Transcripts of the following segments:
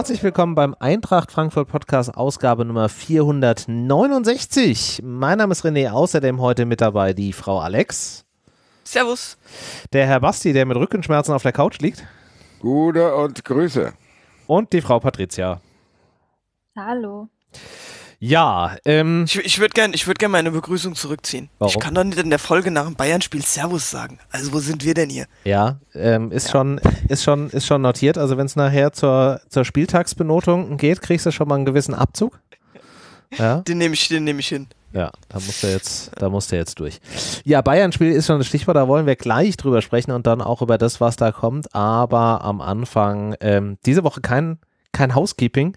Herzlich willkommen beim Eintracht Frankfurt Podcast Ausgabe Nummer 469. Mein Name ist René, außerdem heute mit dabei die Frau Alex. Servus. Der Herr Basti, der mit Rückenschmerzen auf der Couch liegt. Gute und Grüße. Und die Frau Patricia. Hallo. Ja, ähm. Ich, ich würde gerne würd gern meine Begrüßung zurückziehen. Warum? Ich kann doch nicht in der Folge nach dem Bayern-Spiel Servus sagen. Also, wo sind wir denn hier? Ja, ähm, ist, ja. Schon, ist, schon, ist schon notiert. Also, wenn es nachher zur, zur Spieltagsbenotung geht, kriegst du schon mal einen gewissen Abzug. Ja? Den nehme ich, den nehm ich hin. Ja, da musst du jetzt, da musst du jetzt durch. Ja, Bayern-Spiel ist schon ein Stichwort, da wollen wir gleich drüber sprechen und dann auch über das, was da kommt. Aber am Anfang ähm, diese Woche kein kein Housekeeping,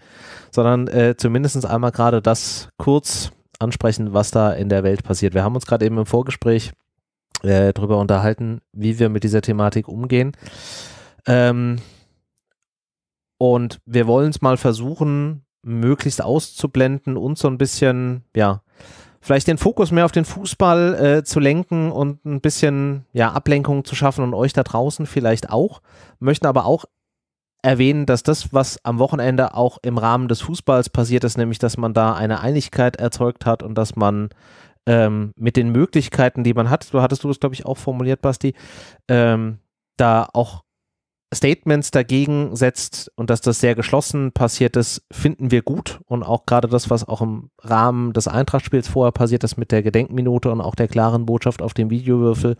sondern äh, zumindest einmal gerade das kurz ansprechen, was da in der Welt passiert. Wir haben uns gerade eben im Vorgespräch äh, darüber unterhalten, wie wir mit dieser Thematik umgehen. Ähm, und wir wollen es mal versuchen, möglichst auszublenden und so ein bisschen, ja, vielleicht den Fokus mehr auf den Fußball äh, zu lenken und ein bisschen ja, Ablenkung zu schaffen und euch da draußen vielleicht auch. Möchten aber auch erwähnen, dass das, was am Wochenende auch im Rahmen des Fußballs passiert ist, nämlich dass man da eine Einigkeit erzeugt hat und dass man ähm, mit den Möglichkeiten, die man hat, du hattest du das, glaube ich, auch formuliert, Basti, ähm, da auch Statements dagegen setzt und dass das sehr geschlossen passiert ist, finden wir gut. Und auch gerade das, was auch im Rahmen des Eintrachtspiels vorher passiert ist mit der Gedenkminute und auch der klaren Botschaft auf dem Videowürfel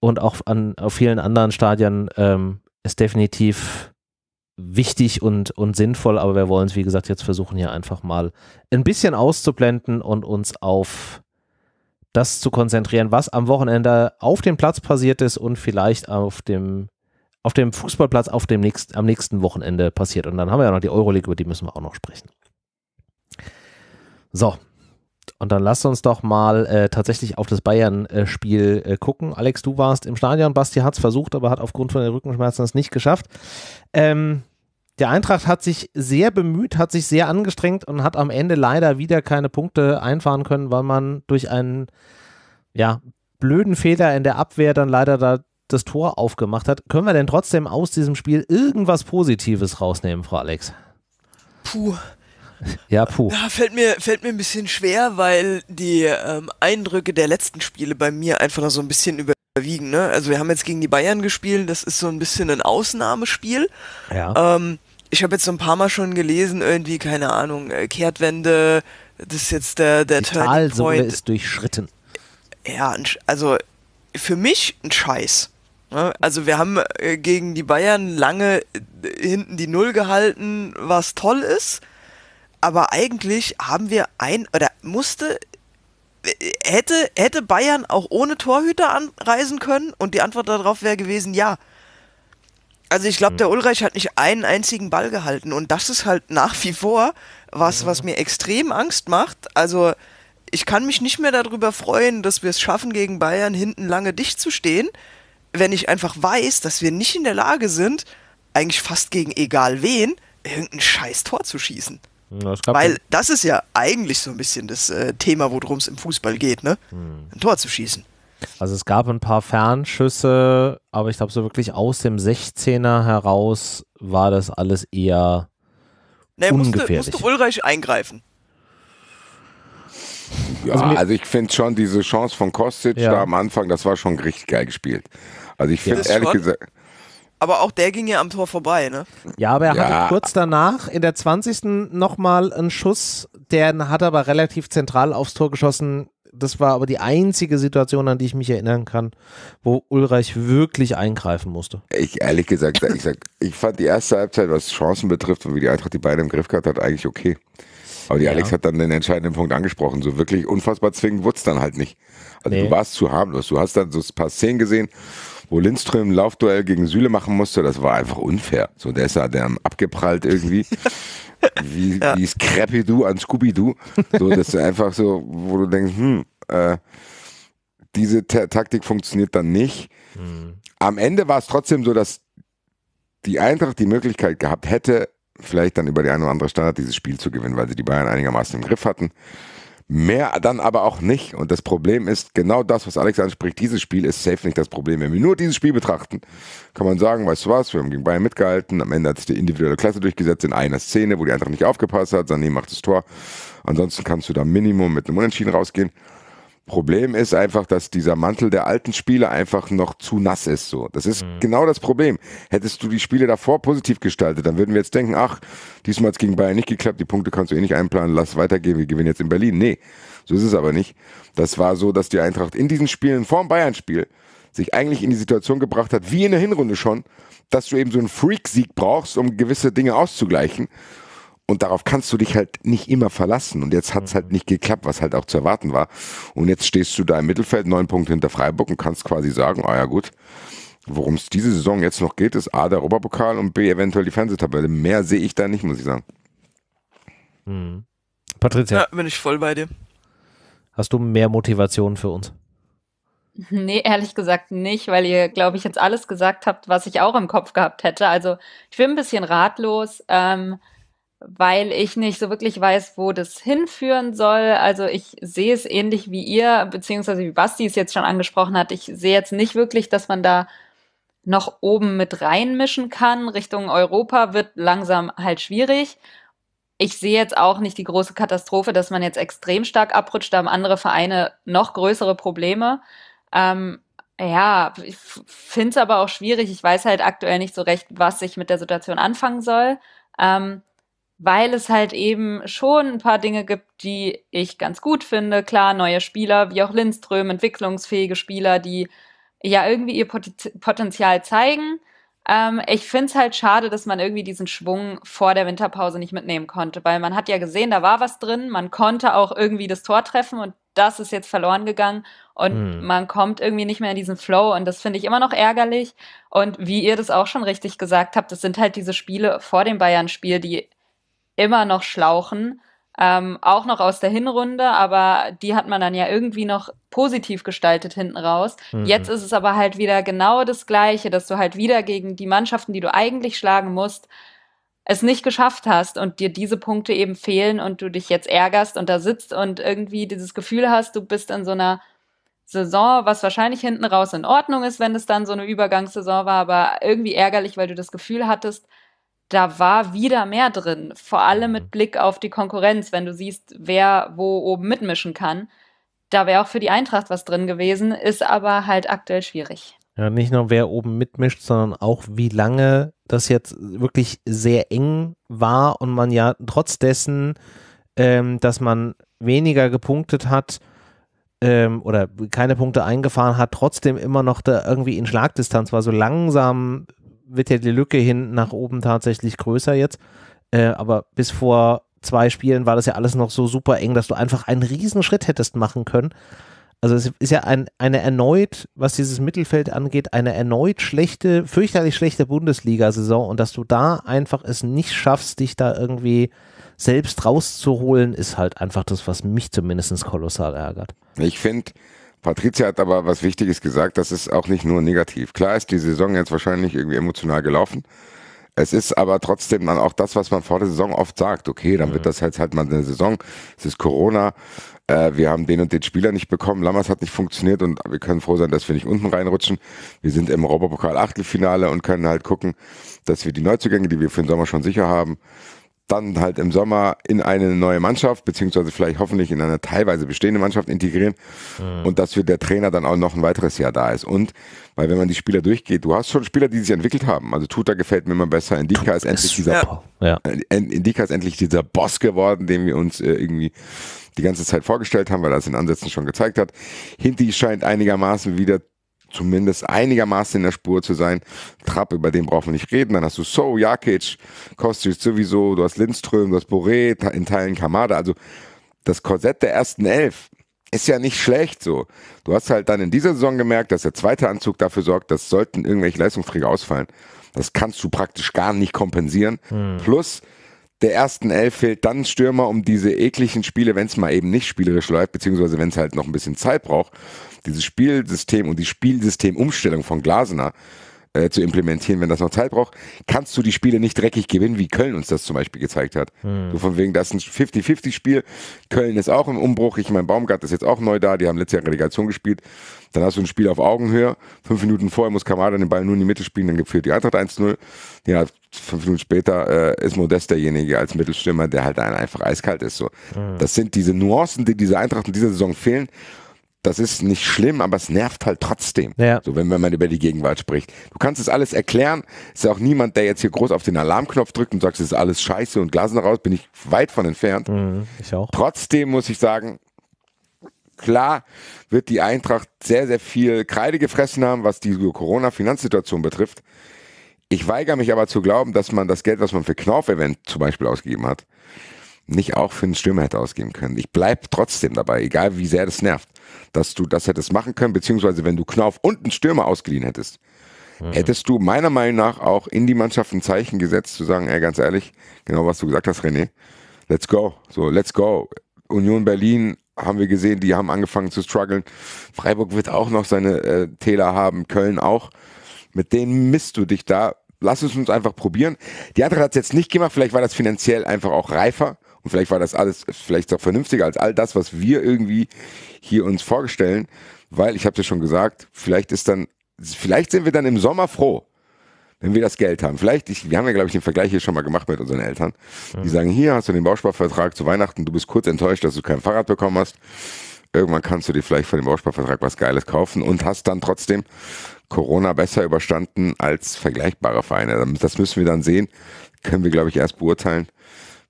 und auch an, auf vielen anderen Stadien ähm, ist definitiv wichtig und, und sinnvoll, aber wir wollen es, wie gesagt, jetzt versuchen, hier einfach mal ein bisschen auszublenden und uns auf das zu konzentrieren, was am Wochenende auf dem Platz passiert ist und vielleicht auf dem, auf dem Fußballplatz auf dem nächsten, am nächsten Wochenende passiert. Und dann haben wir ja noch die Euroleague, über die müssen wir auch noch sprechen. So, und dann lass uns doch mal äh, tatsächlich auf das Bayern-Spiel äh, gucken. Alex, du warst im Stadion, Basti hat es versucht, aber hat aufgrund von den Rückenschmerzen es nicht geschafft. Ähm, der Eintracht hat sich sehr bemüht, hat sich sehr angestrengt und hat am Ende leider wieder keine Punkte einfahren können, weil man durch einen ja, blöden Fehler in der Abwehr dann leider da das Tor aufgemacht hat. Können wir denn trotzdem aus diesem Spiel irgendwas Positives rausnehmen, Frau Alex? Puh, ja, puh. Ja, fällt mir, fällt mir ein bisschen schwer, weil die ähm, Eindrücke der letzten Spiele bei mir einfach noch so ein bisschen überwiegen. Ne? Also wir haben jetzt gegen die Bayern gespielt, das ist so ein bisschen ein Ausnahmespiel. Ja. Ähm, ich habe jetzt so ein paar Mal schon gelesen, irgendwie, keine Ahnung, äh, Kehrtwende, das ist jetzt der, der die Turning Talsohle Point. ist durchschritten. Ja, also für mich ein Scheiß. Ne? Also wir haben äh, gegen die Bayern lange hinten die Null gehalten, was toll ist aber eigentlich haben wir ein oder musste hätte hätte Bayern auch ohne Torhüter anreisen können und die Antwort darauf wäre gewesen ja. Also ich glaube, hm. der Ulreich hat nicht einen einzigen Ball gehalten und das ist halt nach wie vor was, was mir extrem Angst macht. Also ich kann mich nicht mehr darüber freuen, dass wir es schaffen, gegen Bayern hinten lange dicht zu stehen, wenn ich einfach weiß, dass wir nicht in der Lage sind, eigentlich fast gegen egal wen, irgendein scheiß Tor zu schießen. Das Weil das ist ja eigentlich so ein bisschen das äh, Thema, worum es im Fußball geht, ne? Hm. Ein Tor zu schießen. Also es gab ein paar Fernschüsse, aber ich glaube so wirklich aus dem 16er heraus war das alles eher nee, ungefährlich. Musste, musste Ulreich eingreifen. Ja, also, also ich finde schon diese Chance von Kostic ja. da am Anfang, das war schon richtig geil gespielt. Also ich finde ja. ehrlich gesagt, aber auch der ging ja am Tor vorbei, ne? Ja, aber er ja. hatte kurz danach in der 20. nochmal einen Schuss, der hat aber relativ zentral aufs Tor geschossen. Das war aber die einzige Situation, an die ich mich erinnern kann, wo Ulreich wirklich eingreifen musste. Ich ehrlich gesagt, ich, sag, ich fand die erste Halbzeit, was Chancen betrifft und wie die Eintracht die Beine im Griff gehabt hat, eigentlich okay. Aber die ja. Alex hat dann den entscheidenden Punkt angesprochen. So wirklich unfassbar zwingend wurde es dann halt nicht. Also nee. du warst zu harmlos. Du hast dann so ein paar Szenen gesehen, wo Lindström ein Laufduell gegen Süle machen musste, das war einfach unfair. So, der ist ja der abgeprallt irgendwie. wie, ja. wie scrappy Du an scooby Du. So, das ist einfach so, wo du denkst, hm, äh, diese Ta Taktik funktioniert dann nicht. Mhm. Am Ende war es trotzdem so, dass die Eintracht die Möglichkeit gehabt hätte, vielleicht dann über die eine oder andere Standard dieses Spiel zu gewinnen, weil sie die Bayern einigermaßen im Griff hatten. Mehr dann aber auch nicht. Und das Problem ist genau das, was Alex anspricht. Dieses Spiel ist safe nicht das Problem. Wenn wir nur dieses Spiel betrachten, kann man sagen, weißt du was, wir haben gegen Bayern mitgehalten. Am Ende hat sich die individuelle Klasse durchgesetzt in einer Szene, wo die Eintracht nicht aufgepasst hat. Sané macht das Tor. Ansonsten kannst du da Minimum mit einem Unentschieden rausgehen. Problem ist einfach, dass dieser Mantel der alten Spiele einfach noch zu nass ist. So, das ist mhm. genau das Problem. Hättest du die Spiele davor positiv gestaltet, dann würden wir jetzt denken, ach, diesmal hat es gegen Bayern nicht geklappt, die Punkte kannst du eh nicht einplanen, lass weitergehen, wir gewinnen jetzt in Berlin. Nee, so ist es aber nicht. Das war so, dass die Eintracht in diesen Spielen vor dem Bayern-Spiel sich eigentlich in die Situation gebracht hat, wie in der Hinrunde schon, dass du eben so einen Freak-Sieg brauchst, um gewisse Dinge auszugleichen und darauf kannst du dich halt nicht immer verlassen. Und jetzt hat es halt mhm. nicht geklappt, was halt auch zu erwarten war. Und jetzt stehst du da im Mittelfeld, neun Punkte hinter Freiburg und kannst quasi sagen, ah ja gut, worum es diese Saison jetzt noch geht, ist A, der Europapokal und B, eventuell die Fernsehtabelle. Mehr sehe ich da nicht, muss ich sagen. Hm. Patricia. Ja, bin ich voll bei dir. Hast du mehr Motivation für uns? Nee, ehrlich gesagt nicht, weil ihr, glaube ich, jetzt alles gesagt habt, was ich auch im Kopf gehabt hätte. Also ich bin ein bisschen ratlos. Ähm, weil ich nicht so wirklich weiß, wo das hinführen soll. Also ich sehe es ähnlich wie ihr, beziehungsweise wie Basti es jetzt schon angesprochen hat. Ich sehe jetzt nicht wirklich, dass man da noch oben mit reinmischen kann. Richtung Europa wird langsam halt schwierig. Ich sehe jetzt auch nicht die große Katastrophe, dass man jetzt extrem stark abrutscht. Da haben andere Vereine noch größere Probleme. Ähm, ja, ich finde es aber auch schwierig. Ich weiß halt aktuell nicht so recht, was ich mit der Situation anfangen soll. Ähm, weil es halt eben schon ein paar Dinge gibt, die ich ganz gut finde. Klar, neue Spieler, wie auch Lindström, entwicklungsfähige Spieler, die ja irgendwie ihr Potenzial zeigen. Ähm, ich finde es halt schade, dass man irgendwie diesen Schwung vor der Winterpause nicht mitnehmen konnte, weil man hat ja gesehen, da war was drin, man konnte auch irgendwie das Tor treffen und das ist jetzt verloren gegangen und mhm. man kommt irgendwie nicht mehr in diesen Flow und das finde ich immer noch ärgerlich. Und wie ihr das auch schon richtig gesagt habt, das sind halt diese Spiele vor dem Bayern-Spiel, die immer noch Schlauchen. Ähm, auch noch aus der Hinrunde, aber die hat man dann ja irgendwie noch positiv gestaltet hinten raus. Mhm. Jetzt ist es aber halt wieder genau das Gleiche, dass du halt wieder gegen die Mannschaften, die du eigentlich schlagen musst, es nicht geschafft hast und dir diese Punkte eben fehlen und du dich jetzt ärgerst und da sitzt und irgendwie dieses Gefühl hast, du bist in so einer Saison, was wahrscheinlich hinten raus in Ordnung ist, wenn es dann so eine Übergangssaison war, aber irgendwie ärgerlich, weil du das Gefühl hattest, da war wieder mehr drin, vor allem mit mhm. Blick auf die Konkurrenz, wenn du siehst, wer wo oben mitmischen kann. Da wäre auch für die Eintracht was drin gewesen, ist aber halt aktuell schwierig. Ja, nicht nur wer oben mitmischt, sondern auch wie lange das jetzt wirklich sehr eng war und man ja trotz dessen, ähm, dass man weniger gepunktet hat ähm, oder keine Punkte eingefahren hat, trotzdem immer noch da irgendwie in Schlagdistanz war. So langsam wird ja die Lücke hin nach oben tatsächlich größer jetzt. Äh, aber bis vor zwei Spielen war das ja alles noch so super eng, dass du einfach einen Riesenschritt hättest machen können. Also es ist ja ein, eine erneut, was dieses Mittelfeld angeht, eine erneut schlechte, fürchterlich schlechte Bundesliga-Saison und dass du da einfach es nicht schaffst, dich da irgendwie selbst rauszuholen, ist halt einfach das, was mich zumindest kolossal ärgert. Ich finde, Patricia hat aber was Wichtiges gesagt, das ist auch nicht nur negativ. Klar ist die Saison jetzt wahrscheinlich irgendwie emotional gelaufen. Es ist aber trotzdem dann auch das, was man vor der Saison oft sagt. Okay, dann wird das jetzt halt mal eine Saison. Es ist Corona. Äh, wir haben den und den Spieler nicht bekommen. Lammers hat nicht funktioniert und wir können froh sein, dass wir nicht unten reinrutschen. Wir sind im Europapokal Achtelfinale und können halt gucken, dass wir die Neuzugänge, die wir für den Sommer schon sicher haben, dann halt im Sommer in eine neue Mannschaft, beziehungsweise vielleicht hoffentlich in eine teilweise bestehende Mannschaft integrieren mhm. und dass für der Trainer dann auch noch ein weiteres Jahr da ist. Und weil wenn man die Spieler durchgeht, du hast schon Spieler, die sich entwickelt haben. Also Tuta gefällt mir immer besser, Indika Tut ist endlich dieser ja. Äh, ist endlich dieser Boss geworden, den wir uns äh, irgendwie die ganze Zeit vorgestellt haben, weil er es in Ansätzen schon gezeigt hat. Hinti scheint einigermaßen wieder zumindest einigermaßen in der Spur zu sein. Trapp, über den brauchen wir nicht reden. Dann hast du So, Jakic, Kostic sowieso, du hast Lindström, du hast Boré, in Teilen Kamada. Also das Korsett der ersten Elf ist ja nicht schlecht so. Du hast halt dann in dieser Saison gemerkt, dass der zweite Anzug dafür sorgt, dass sollten irgendwelche Leistungsträger ausfallen. Das kannst du praktisch gar nicht kompensieren. Hm. Plus der ersten Elf fehlt dann Stürmer um diese ekligen Spiele, wenn es mal eben nicht spielerisch läuft, beziehungsweise wenn es halt noch ein bisschen Zeit braucht dieses Spielsystem und die Spielsystemumstellung von Glasner äh, zu implementieren, wenn das noch Zeit braucht, kannst du die Spiele nicht dreckig gewinnen, wie Köln uns das zum Beispiel gezeigt hat. Hm. So von wegen, das ist ein 50-50-Spiel. Köln ist auch im Umbruch. Ich meine, Baumgart ist jetzt auch neu da. Die haben letztes Jahr Relegation gespielt. Dann hast du ein Spiel auf Augenhöhe. Fünf Minuten vorher muss Kamada den Ball nur in die Mitte spielen. Dann geführt die Eintracht 1-0. Ja, fünf Minuten später äh, ist Modest derjenige als Mittelstürmer, der halt einfach eiskalt ist. So. Hm. Das sind diese Nuancen, die diese Eintracht in dieser Saison fehlen das ist nicht schlimm, aber es nervt halt trotzdem. Ja. So, wenn, wenn man über die Gegenwart spricht. Du kannst es alles erklären. Ist ja auch niemand, der jetzt hier groß auf den Alarmknopf drückt und sagt, es ist alles scheiße und Glasen raus, bin ich weit von entfernt. Mhm, ich auch. Trotzdem muss ich sagen, klar wird die Eintracht sehr, sehr viel Kreide gefressen haben, was die Corona-Finanzsituation betrifft. Ich weigere mich aber zu glauben, dass man das Geld, was man für Knauf-Event zum Beispiel ausgegeben hat, nicht auch für einen Stürmer hätte ausgeben können. Ich bleibe trotzdem dabei, egal wie sehr das nervt dass du das hättest machen können, beziehungsweise wenn du Knauf und einen Stürmer ausgeliehen hättest, mhm. hättest du meiner Meinung nach auch in die Mannschaft ein Zeichen gesetzt, zu sagen, ey, ganz ehrlich, genau was du gesagt hast, René, let's go, so, let's go. Union Berlin haben wir gesehen, die haben angefangen zu strugglen. Freiburg wird auch noch seine äh, Täler haben, Köln auch. Mit denen misst du dich da. Lass es uns einfach probieren. Die andere hat es jetzt nicht gemacht, vielleicht war das finanziell einfach auch reifer. Und vielleicht war das alles vielleicht auch vernünftiger als all das, was wir irgendwie hier uns vorstellen, weil ich habe ja schon gesagt, vielleicht ist dann, vielleicht sind wir dann im Sommer froh, wenn wir das Geld haben. Vielleicht, ich, wir haben ja, glaube ich, den Vergleich hier schon mal gemacht mit unseren Eltern. Die mhm. sagen, hier hast du den Bausparvertrag zu Weihnachten, du bist kurz enttäuscht, dass du kein Fahrrad bekommen hast. Irgendwann kannst du dir vielleicht von dem Bausparvertrag was Geiles kaufen und hast dann trotzdem Corona besser überstanden als vergleichbare Vereine. Das müssen wir dann sehen. Können wir, glaube ich, erst beurteilen,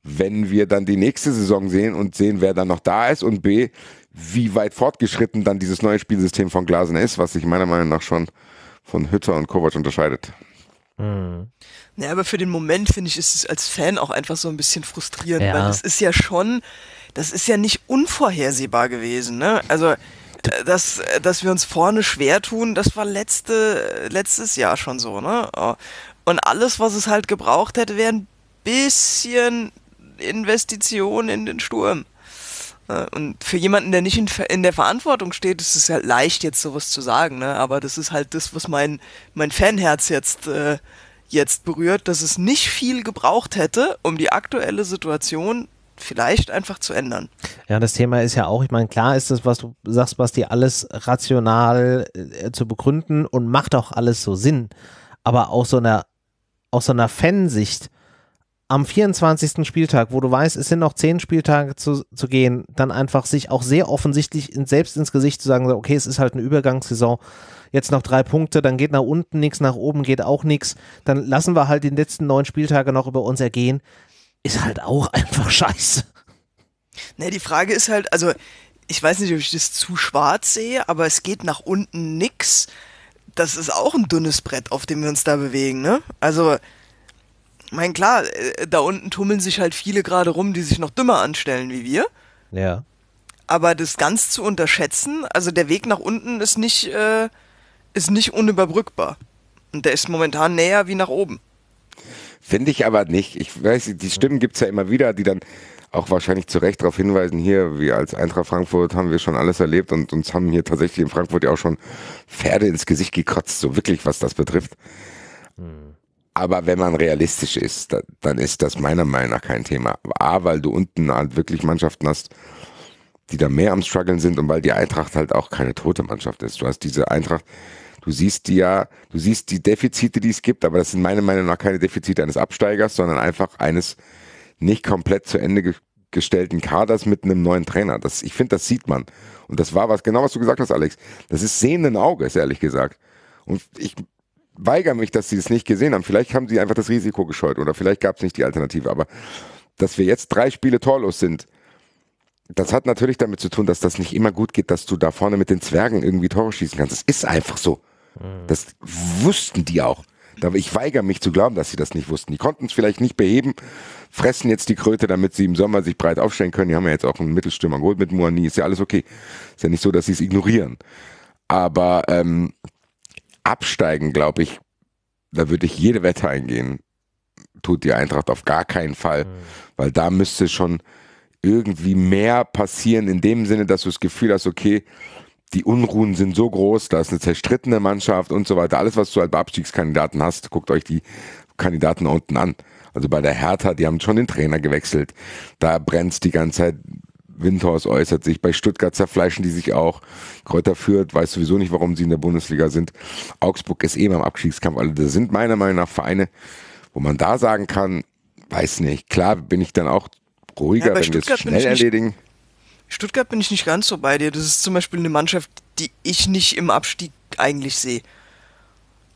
wenn wir dann die nächste Saison sehen und sehen, wer dann noch da ist und B, wie weit fortgeschritten dann dieses neue Spielsystem von Glasen ist, was sich meiner Meinung nach schon von Hütter und Kovac unterscheidet. Mhm. Ja, aber für den Moment finde ich, ist es als Fan auch einfach so ein bisschen frustrierend, ja. weil das ist ja schon, das ist ja nicht unvorhersehbar gewesen, ne? Also, dass, dass wir uns vorne schwer tun, das war letzte, letztes Jahr schon so, ne? Oh. Und alles, was es halt gebraucht hätte, wäre ein bisschen Investition in den Sturm. Und für jemanden, der nicht in, in der Verantwortung steht, ist es ja leicht, jetzt sowas zu sagen, ne? Aber das ist halt das, was mein, mein Fanherz jetzt, äh, jetzt berührt, dass es nicht viel gebraucht hätte, um die aktuelle Situation vielleicht einfach zu ändern. Ja, das Thema ist ja auch, ich meine, klar ist das, was du sagst, Basti, alles rational äh, zu begründen und macht auch alles so Sinn. Aber aus so einer, aus so einer Fansicht am 24. Spieltag, wo du weißt, es sind noch zehn Spieltage zu, zu gehen, dann einfach sich auch sehr offensichtlich in, selbst ins Gesicht zu sagen, okay, es ist halt eine Übergangssaison, jetzt noch drei Punkte, dann geht nach unten nichts, nach oben geht auch nichts, dann lassen wir halt die letzten neun Spieltage noch über uns ergehen, ist halt auch einfach scheiße. Ne, die Frage ist halt, also ich weiß nicht, ob ich das zu schwarz sehe, aber es geht nach unten nichts. Das ist auch ein dünnes Brett, auf dem wir uns da bewegen, ne? Also mein klar, äh, da unten tummeln sich halt viele gerade rum, die sich noch dümmer anstellen wie wir. Ja. Aber das ganz zu unterschätzen, also der Weg nach unten ist nicht, äh, ist nicht unüberbrückbar. Und der ist momentan näher wie nach oben. Finde ich aber nicht. Ich weiß, die Stimmen gibt es ja immer wieder, die dann auch wahrscheinlich zu Recht darauf hinweisen, hier, wir als Eintracht Frankfurt haben wir schon alles erlebt und uns haben hier tatsächlich in Frankfurt ja auch schon Pferde ins Gesicht gekotzt, so wirklich, was das betrifft. Hm aber wenn man realistisch ist, dann ist das meiner Meinung nach kein Thema. A, weil du unten halt wirklich Mannschaften hast, die da mehr am struggeln sind und weil die Eintracht halt auch keine tote Mannschaft ist. Du hast diese Eintracht, du siehst die ja, du siehst die Defizite, die es gibt, aber das sind meiner Meinung nach keine Defizite eines Absteigers, sondern einfach eines nicht komplett zu Ende gestellten Kaders mit einem neuen Trainer. Das, ich finde, das sieht man. Und das war was, genau was du gesagt hast, Alex. Das ist sehenden Auges, ehrlich gesagt. Und ich weigere mich, dass sie es nicht gesehen haben. Vielleicht haben sie einfach das Risiko gescheut oder vielleicht gab es nicht die Alternative. Aber dass wir jetzt drei Spiele torlos sind, das hat natürlich damit zu tun, dass das nicht immer gut geht, dass du da vorne mit den Zwergen irgendwie Tore schießen kannst. Das ist einfach so. Mhm. Das wussten die auch. Ich weigere mich zu glauben, dass sie das nicht wussten. Die konnten es vielleicht nicht beheben, fressen jetzt die Kröte, damit sie im Sommer sich breit aufstellen können. Die haben ja jetzt auch einen Mittelstürmer geholt mit Moani, ist ja alles okay. Ist ja nicht so, dass sie es ignorieren. Aber ähm, Absteigen, glaube ich, da würde ich jede Wette eingehen. Tut die Eintracht auf gar keinen Fall, mhm. weil da müsste schon irgendwie mehr passieren, in dem Sinne, dass du das Gefühl hast, okay, die Unruhen sind so groß, da ist eine zerstrittene Mannschaft und so weiter. Alles, was du halt bei Abstiegskandidaten hast, guckt euch die Kandidaten unten an. Also bei der Hertha, die haben schon den Trainer gewechselt. Da brennt die ganze Zeit. Windhorst äußert sich. Bei Stuttgart zerfleischen die sich auch. Kräuter führt, weiß sowieso nicht, warum sie in der Bundesliga sind. Augsburg ist eben eh im Abstiegskampf. Also das sind meiner Meinung nach Vereine, wo man da sagen kann, weiß nicht. Klar bin ich dann auch ruhiger, ja, wenn wir es schnell erledigen. Stuttgart bin ich nicht ganz so bei dir. Das ist zum Beispiel eine Mannschaft, die ich nicht im Abstieg eigentlich sehe.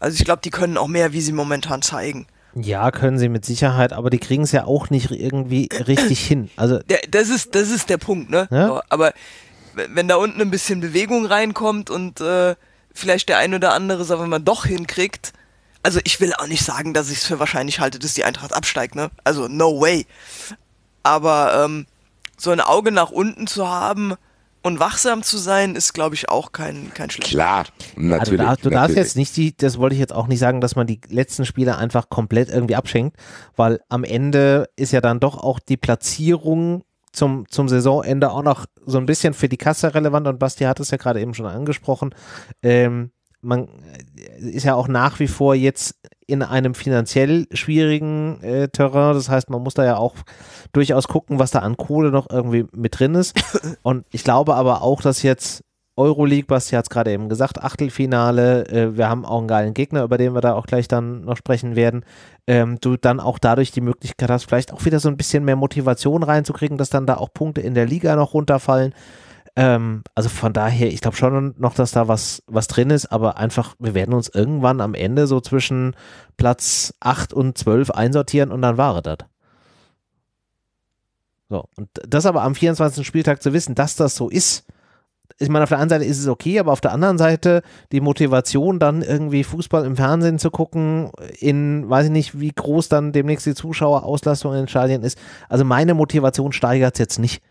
Also ich glaube, die können auch mehr, wie sie momentan zeigen. Ja, können sie mit Sicherheit, aber die kriegen es ja auch nicht irgendwie richtig hin. Also das ist das ist der Punkt, ne? Ja? Aber wenn da unten ein bisschen Bewegung reinkommt und äh, vielleicht der ein oder andere, sagen wir mal, doch hinkriegt. Also ich will auch nicht sagen, dass ich es für wahrscheinlich halte, dass die Eintracht absteigt, ne? Also no way. Aber ähm, so ein Auge nach unten zu haben, und wachsam zu sein, ist, glaube ich, auch kein, kein schlechter. Klar, natürlich. Also, du darfst, du darfst jetzt nicht die, das wollte ich jetzt auch nicht sagen, dass man die letzten Spiele einfach komplett irgendwie abschenkt, weil am Ende ist ja dann doch auch die Platzierung zum, zum Saisonende auch noch so ein bisschen für die Kasse relevant und Basti hat es ja gerade eben schon angesprochen. Ähm, man äh, ist ja auch nach wie vor jetzt in einem finanziell schwierigen äh, Terrain. Das heißt, man muss da ja auch durchaus gucken, was da an Kohle noch irgendwie mit drin ist. Und ich glaube aber auch, dass jetzt Euroleague, Basti hat es gerade eben gesagt, Achtelfinale, äh, wir haben auch einen geilen Gegner, über den wir da auch gleich dann noch sprechen werden, ähm, du dann auch dadurch die Möglichkeit hast, vielleicht auch wieder so ein bisschen mehr Motivation reinzukriegen, dass dann da auch Punkte in der Liga noch runterfallen. Ähm, also von daher, ich glaube schon noch, dass da was, was drin ist, aber einfach, wir werden uns irgendwann am Ende so zwischen Platz 8 und 12 einsortieren und dann war das. So, und das aber am 24. Spieltag zu wissen, dass das so ist, ich meine, auf der einen Seite ist es okay, aber auf der anderen Seite die Motivation, dann irgendwie Fußball im Fernsehen zu gucken, in, weiß ich nicht, wie groß dann demnächst die Zuschauerauslastung in den Stadien ist. Also meine Motivation steigert es jetzt nicht.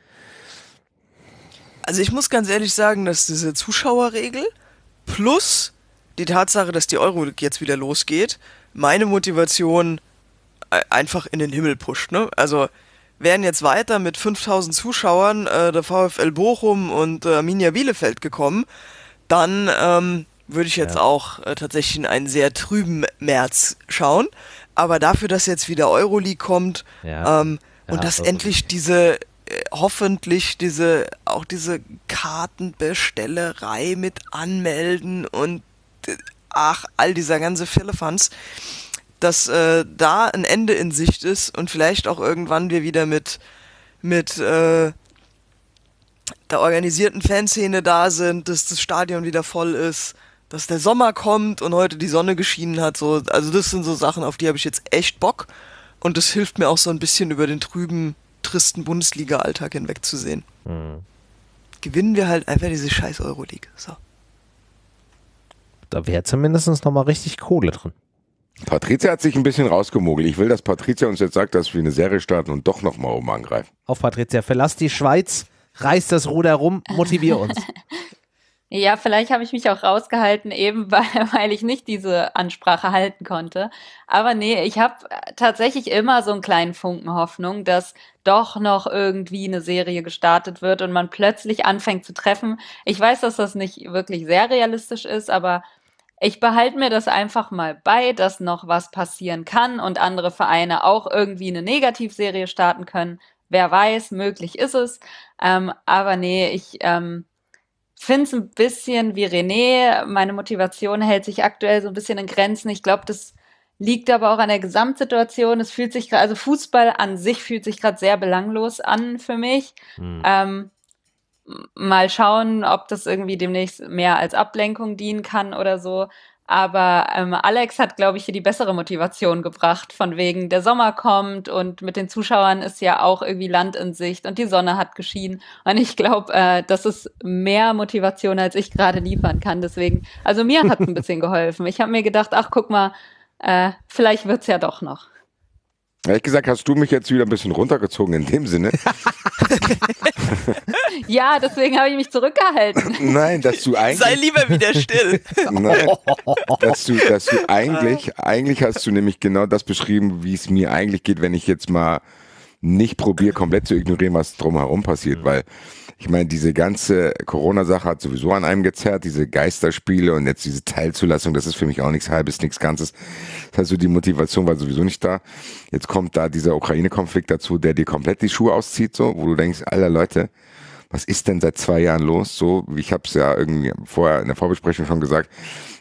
Also ich muss ganz ehrlich sagen, dass diese Zuschauerregel plus die Tatsache, dass die Euro jetzt wieder losgeht, meine Motivation einfach in den Himmel pusht. Ne? Also wären jetzt weiter mit 5000 Zuschauern äh, der VfL Bochum und äh, Arminia Bielefeld gekommen, dann ähm, würde ich jetzt ja. auch äh, tatsächlich in einen sehr trüben März schauen. Aber dafür, dass jetzt wieder Euroleague kommt ja. ähm, ja, und dass also endlich diese äh, hoffentlich diese auch diese Kartenbestellerei mit anmelden und äh, ach all dieser ganze Firlefanz, dass äh, da ein Ende in Sicht ist und vielleicht auch irgendwann wir wieder mit mit äh, der organisierten Fanszene da sind, dass das Stadion wieder voll ist, dass der Sommer kommt und heute die Sonne geschienen hat. So, also das sind so Sachen, auf die habe ich jetzt echt Bock und das hilft mir auch so ein bisschen über den trüben tristen Bundesliga-Alltag hinwegzusehen. Mhm. Gewinnen wir halt einfach diese scheiß Euroleague. So. Da wäre zumindest nochmal richtig Kohle drin. Patricia hat sich ein bisschen rausgemogelt. Ich will, dass Patricia uns jetzt sagt, dass wir eine Serie starten und doch nochmal oben angreifen. Auf Patricia, verlass die Schweiz, reiß das Ruder rum, motivier uns. Ja, vielleicht habe ich mich auch rausgehalten, eben weil, weil ich nicht diese Ansprache halten konnte. Aber nee, ich habe äh, tatsächlich immer so einen kleinen Funken Hoffnung, dass doch noch irgendwie eine Serie gestartet wird und man plötzlich anfängt zu treffen. Ich weiß, dass das nicht wirklich sehr realistisch ist, aber ich behalte mir das einfach mal bei, dass noch was passieren kann und andere Vereine auch irgendwie eine Negativserie starten können. Wer weiß, möglich ist es. Ähm, aber nee, ich. Ähm, finde es ein bisschen wie René. Meine Motivation hält sich aktuell so ein bisschen in Grenzen. Ich glaube, das liegt aber auch an der Gesamtsituation. Es fühlt sich gerade, also Fußball an sich fühlt sich gerade sehr belanglos an für mich. Mhm. Ähm, mal schauen, ob das irgendwie demnächst mehr als Ablenkung dienen kann oder so. Aber ähm, Alex hat, glaube ich, hier die bessere Motivation gebracht, von wegen der Sommer kommt und mit den Zuschauern ist ja auch irgendwie Land in Sicht und die Sonne hat geschienen. Und ich glaube, äh, das ist mehr Motivation, als ich gerade liefern kann. Deswegen, also mir hat es ein bisschen geholfen. Ich habe mir gedacht, ach guck mal, äh, vielleicht wird's ja doch noch. Ehrlich gesagt hast du mich jetzt wieder ein bisschen runtergezogen in dem Sinne. ja, deswegen habe ich mich zurückgehalten. Nein, dass du eigentlich. Sei lieber wieder still. Nein, dass du, dass du eigentlich, eigentlich hast du nämlich genau das beschrieben, wie es mir eigentlich geht, wenn ich jetzt mal nicht probiere, komplett zu ignorieren, was drumherum passiert, mhm. weil ich meine, diese ganze Corona-Sache hat sowieso an einem gezerrt, diese Geisterspiele und jetzt diese Teilzulassung, das ist für mich auch nichts Halbes, nichts Ganzes. Das heißt, so die Motivation war sowieso nicht da. Jetzt kommt da dieser Ukraine-Konflikt dazu, der dir komplett die Schuhe auszieht, so, wo du denkst, aller Leute, was ist denn seit zwei Jahren los? So, ich habe es ja irgendwie vorher in der Vorbesprechung schon gesagt,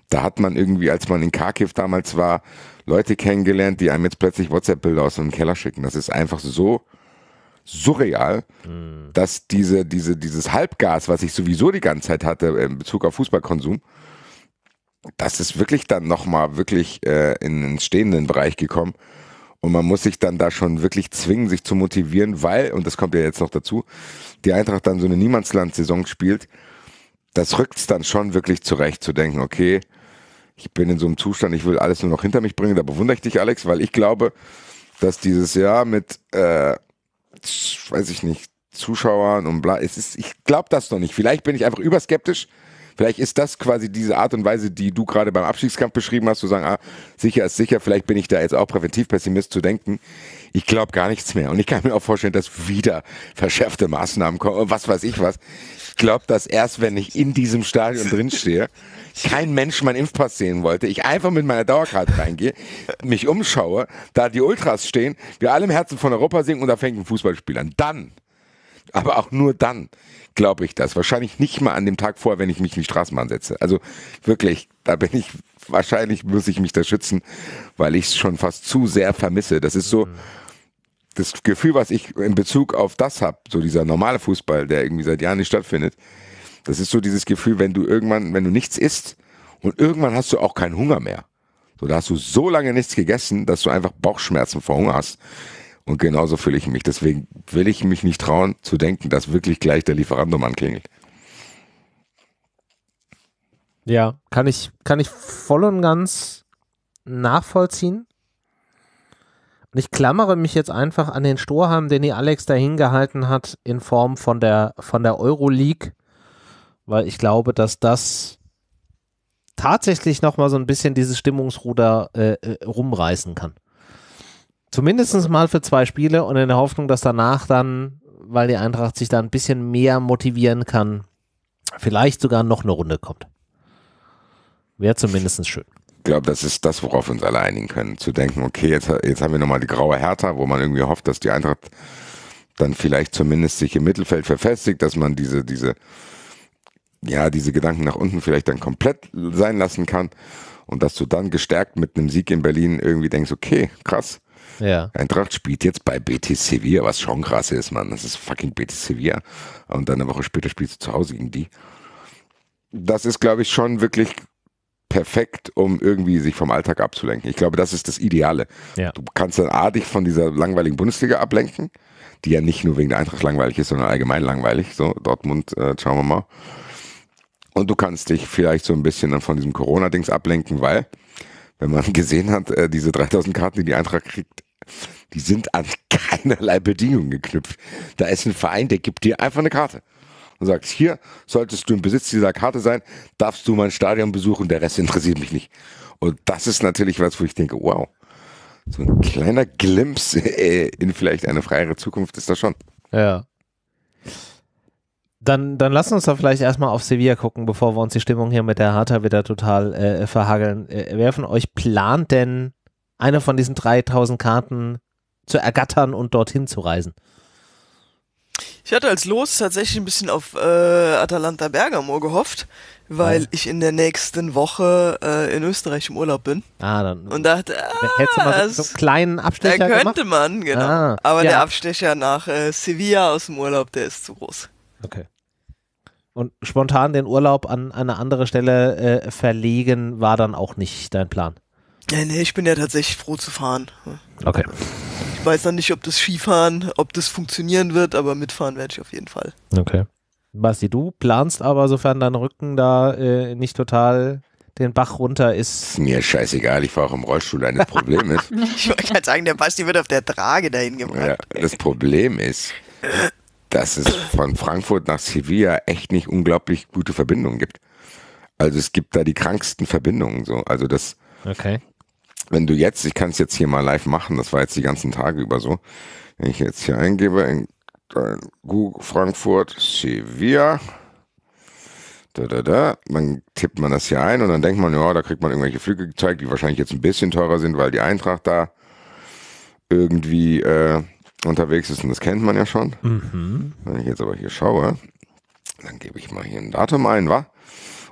da hat man irgendwie, als man in Kharkiv damals war, Leute kennengelernt, die einem jetzt plötzlich WhatsApp-Bilder aus dem Keller schicken. Das ist einfach so surreal, mhm. dass diese, diese, dieses Halbgas, was ich sowieso die ganze Zeit hatte äh, in Bezug auf Fußballkonsum, das ist wirklich dann nochmal wirklich äh, in den stehenden Bereich gekommen. Und man muss sich dann da schon wirklich zwingen, sich zu motivieren, weil, und das kommt ja jetzt noch dazu, die Eintracht dann so eine Niemandsland-Saison spielt. Das rückt es dann schon wirklich zurecht, zu denken, okay, ich bin in so einem Zustand, ich will alles nur noch hinter mich bringen. Da bewundere ich dich, Alex, weil ich glaube, dass dieses Jahr mit, äh, weiß ich nicht, Zuschauern und bla, es ist, ich glaube das noch nicht. Vielleicht bin ich einfach überskeptisch. Vielleicht ist das quasi diese Art und Weise, die du gerade beim Abstiegskampf beschrieben hast, zu sagen, ah, sicher ist sicher, vielleicht bin ich da jetzt auch präventiv pessimist zu denken. Ich glaube gar nichts mehr. Und ich kann mir auch vorstellen, dass wieder verschärfte Maßnahmen kommen was weiß ich was. Ich glaube dass erst, wenn ich in diesem Stadion drinstehe kein Mensch meinen Impfpass sehen wollte, ich einfach mit meiner Dauerkarte reingehe, mich umschaue, da die Ultras stehen, wir alle im Herzen von Europa singen und da fängt ein Fußballspiel an. Dann, aber auch nur dann, glaube ich das. Wahrscheinlich nicht mal an dem Tag vorher, wenn ich mich in die Straßenbahn setze. Also wirklich, da bin ich, wahrscheinlich muss ich mich da schützen, weil ich es schon fast zu sehr vermisse. Das ist so mhm. das Gefühl, was ich in Bezug auf das habe, so dieser normale Fußball, der irgendwie seit Jahren nicht stattfindet, das ist so dieses Gefühl, wenn du irgendwann, wenn du nichts isst und irgendwann hast du auch keinen Hunger mehr. So, da hast du so lange nichts gegessen, dass du einfach Bauchschmerzen vor Hunger hast. Und genauso fühle ich mich. Deswegen will ich mich nicht trauen zu denken, dass wirklich gleich der Lieferantum anklingelt. Ja, kann ich, kann ich voll und ganz nachvollziehen. Und ich klammere mich jetzt einfach an den Strohhalm, den die Alex dahin gehalten hat, in Form von der, von der Euroleague weil ich glaube, dass das tatsächlich nochmal so ein bisschen dieses Stimmungsruder äh, äh rumreißen kann. Zumindest mal für zwei Spiele und in der Hoffnung, dass danach dann, weil die Eintracht sich da ein bisschen mehr motivieren kann, vielleicht sogar noch eine Runde kommt. Wäre zumindest schön. Ich glaube, das ist das, worauf wir uns alle einigen können. Zu denken, okay, jetzt, jetzt haben wir nochmal die graue Hertha, wo man irgendwie hofft, dass die Eintracht dann vielleicht zumindest sich im Mittelfeld verfestigt, dass man diese, diese, ja, diese Gedanken nach unten vielleicht dann komplett sein lassen kann und dass du dann gestärkt mit einem Sieg in Berlin irgendwie denkst, okay, krass. Ja. Eintracht spielt jetzt bei Betis Sevilla, was schon krass ist, Mann. Das ist fucking Betis Sevilla. Und dann eine Woche später spielst du zu Hause gegen die. Das ist, glaube ich, schon wirklich perfekt, um irgendwie sich vom Alltag abzulenken. Ich glaube, das ist das Ideale. Ja. Du kannst dann artig von dieser langweiligen Bundesliga ablenken, die ja nicht nur wegen der Eintracht langweilig ist, sondern allgemein langweilig. So, Dortmund, äh, schauen wir mal. Und du kannst dich vielleicht so ein bisschen dann von diesem Corona-Dings ablenken, weil, wenn man gesehen hat, äh, diese 3000 Karten, die die Eintracht kriegt, die sind an keinerlei Bedingungen geknüpft. Da ist ein Verein, der gibt dir einfach eine Karte und sagt, hier solltest du im Besitz dieser Karte sein, darfst du mein Stadion besuchen, der Rest interessiert mich nicht. Und das ist natürlich was, wo ich denke, wow, so ein kleiner Glimps äh, in vielleicht eine freiere Zukunft ist das schon. Ja. Dann, dann lass uns doch vielleicht erstmal auf Sevilla gucken, bevor wir uns die Stimmung hier mit der Hertha wieder total äh, verhageln. Äh, wer von euch plant denn, eine von diesen 3000 Karten zu ergattern und dorthin zu reisen? Ich hatte als Los tatsächlich ein bisschen auf äh, Atalanta Bergamo gehofft, weil ja. ich in der nächsten Woche äh, in Österreich im Urlaub bin. Ah, dann. Und dachte, ah, hättest du mal so, so ah, einen kleinen Abstecher Da könnte gemacht? man, genau. Ah, Aber ja. der Abstecher nach äh, Sevilla aus dem Urlaub, der ist zu groß. Okay. Und spontan den Urlaub an, eine andere Stelle äh, verlegen war dann auch nicht dein Plan. Nee, nee, ich bin ja tatsächlich froh zu fahren. Okay. Ich weiß noch nicht, ob das Skifahren, ob das funktionieren wird, aber mitfahren werde ich auf jeden Fall. Okay. Basti, du planst aber, sofern dein Rücken da äh, nicht total den Bach runter ist. Ist mir scheißegal, ich fahre auch im Rollstuhl, dein Problem ist. ich wollte gerade sagen, der Basti wird auf der Trage dahin gebracht. Ja, das Problem ist, dass es von Frankfurt nach Sevilla echt nicht unglaublich gute Verbindungen gibt. Also es gibt da die kranksten Verbindungen so. Also das. Okay. Wenn du jetzt, ich kann es jetzt hier mal live machen, das war jetzt die ganzen Tage über so. Wenn ich jetzt hier eingebe in Google Frankfurt Sevilla, da, da, da, dann tippt man das hier ein und dann denkt man, ja, da kriegt man irgendwelche Flüge gezeigt, die wahrscheinlich jetzt ein bisschen teurer sind, weil die Eintracht da irgendwie äh, unterwegs ist, und das kennt man ja schon. Mhm. Wenn ich jetzt aber hier schaue, dann gebe ich mal hier ein Datum ein, wa?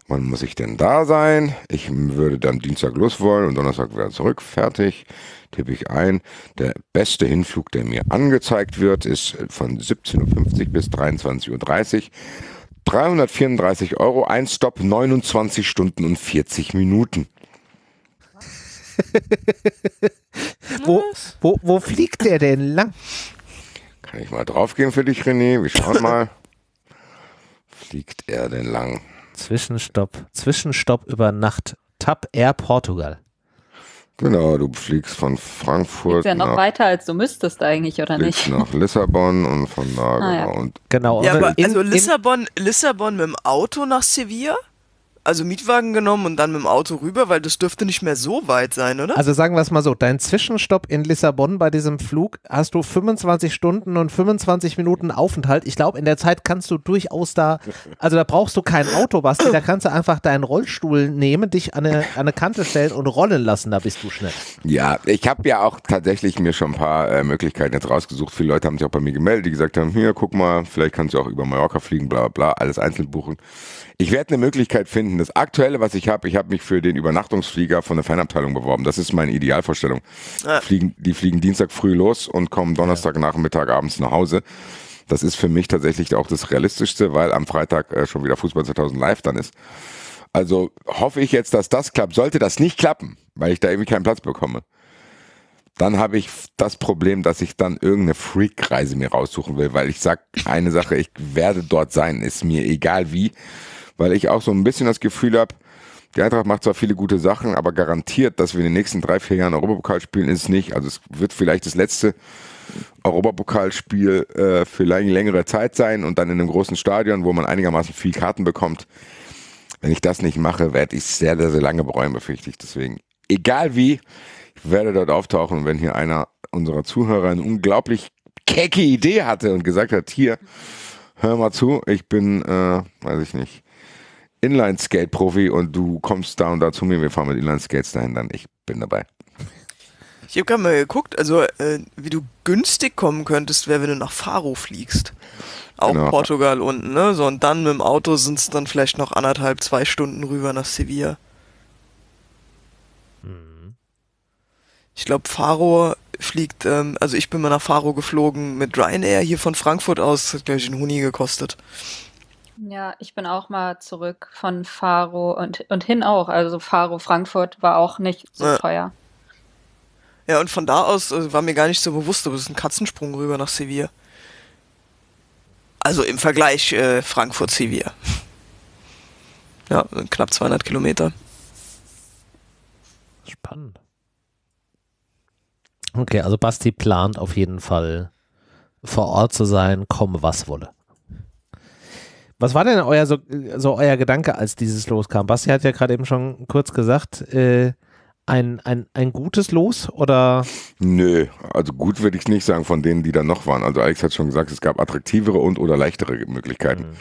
Wann muss ich denn da sein? Ich würde dann Dienstag los wollen und Donnerstag wieder zurück. Fertig. Tippe ich ein. Der beste Hinflug, der mir angezeigt wird, ist von 17.50 Uhr bis 23.30 Uhr. 334 Euro, ein Stopp, 29 Stunden und 40 Minuten wo, wo, wo fliegt der denn lang? Kann ich mal draufgehen für dich, René? Wir schauen mal. fliegt er denn lang? Zwischenstopp. Zwischenstopp über Nacht. TAP Air Portugal. Genau, du fliegst von Frankfurt. Ist ja noch nach, weiter, als du müsstest eigentlich, oder nicht? Nach Lissabon und von da, ah, genau. genau. Ja. Und genau. Ja, aber in, also Lissabon, in, Lissabon mit dem Auto nach Sevilla? also Mietwagen genommen und dann mit dem Auto rüber, weil das dürfte nicht mehr so weit sein, oder? Also sagen wir es mal so, dein Zwischenstopp in Lissabon bei diesem Flug hast du 25 Stunden und 25 Minuten Aufenthalt. Ich glaube, in der Zeit kannst du durchaus da, also da brauchst du kein Auto, Basti, da kannst du einfach deinen Rollstuhl nehmen, dich an eine, an eine Kante stellen und rollen lassen, da bist du schnell. Ja, ich habe ja auch tatsächlich mir schon ein paar äh, Möglichkeiten jetzt rausgesucht. Viele Leute haben sich auch bei mir gemeldet, die gesagt haben, hier, guck mal, vielleicht kannst du auch über Mallorca fliegen, bla bla bla, alles einzeln buchen. Ich werde eine Möglichkeit finden. Das aktuelle, was ich habe, ich habe mich für den Übernachtungsflieger von der Fernabteilung beworben. Das ist meine Idealvorstellung. Ah. Fliegen, die fliegen Dienstag früh los und kommen Donnerstag ja. Nachmittag abends nach Hause. Das ist für mich tatsächlich auch das Realistischste, weil am Freitag äh, schon wieder Fußball 2000 live dann ist. Also hoffe ich jetzt, dass das klappt. Sollte das nicht klappen, weil ich da irgendwie keinen Platz bekomme, dann habe ich das Problem, dass ich dann irgendeine Freak-Reise mir raussuchen will, weil ich sage, eine Sache, ich werde dort sein, ist mir egal wie weil ich auch so ein bisschen das Gefühl habe, die Eintracht macht zwar viele gute Sachen, aber garantiert, dass wir in den nächsten drei, vier Jahren Europapokal spielen, ist es nicht. Also es wird vielleicht das letzte Europapokalspiel äh, für längere Zeit sein und dann in einem großen Stadion, wo man einigermaßen viel Karten bekommt. Wenn ich das nicht mache, werde ich sehr, sehr, sehr lange bereuen, befürchte ich. Deswegen, egal wie, ich werde dort auftauchen. wenn hier einer unserer Zuhörer eine unglaublich kecke Idee hatte und gesagt hat, hier, hör mal zu, ich bin, äh, weiß ich nicht, Inline-Skate-Profi und du kommst da und da zu mir, wir fahren mit Inline-Skates dahin, dann ich bin dabei. Ich habe gerade mal geguckt, also äh, wie du günstig kommen könntest, wäre, wenn du nach Faro fliegst. Auch genau. Portugal unten, ne? So, und dann mit dem Auto sind es dann vielleicht noch anderthalb, zwei Stunden rüber nach Sevilla. Mhm. Ich glaube, Faro fliegt, ähm, also ich bin mal nach Faro geflogen mit Ryanair hier von Frankfurt aus, das hat, gleich ein Huni gekostet. Ja, ich bin auch mal zurück von Faro und, und hin auch. Also Faro Frankfurt war auch nicht so ja. teuer. Ja, und von da aus also, war mir gar nicht so bewusst, du bist ein Katzensprung rüber nach Sevilla. Also im Vergleich äh, Frankfurt-Sevilla. Ja, knapp 200 Kilometer. Spannend. Okay, also Basti plant auf jeden Fall vor Ort zu sein, komme was wolle. Was war denn euer so, so euer Gedanke, als dieses loskam? Basti hat ja gerade eben schon kurz gesagt, äh, ein, ein, ein gutes Los oder? Nö, also gut würde ich es nicht sagen von denen, die da noch waren. Also Alex hat schon gesagt, es gab attraktivere und oder leichtere Möglichkeiten. Mhm.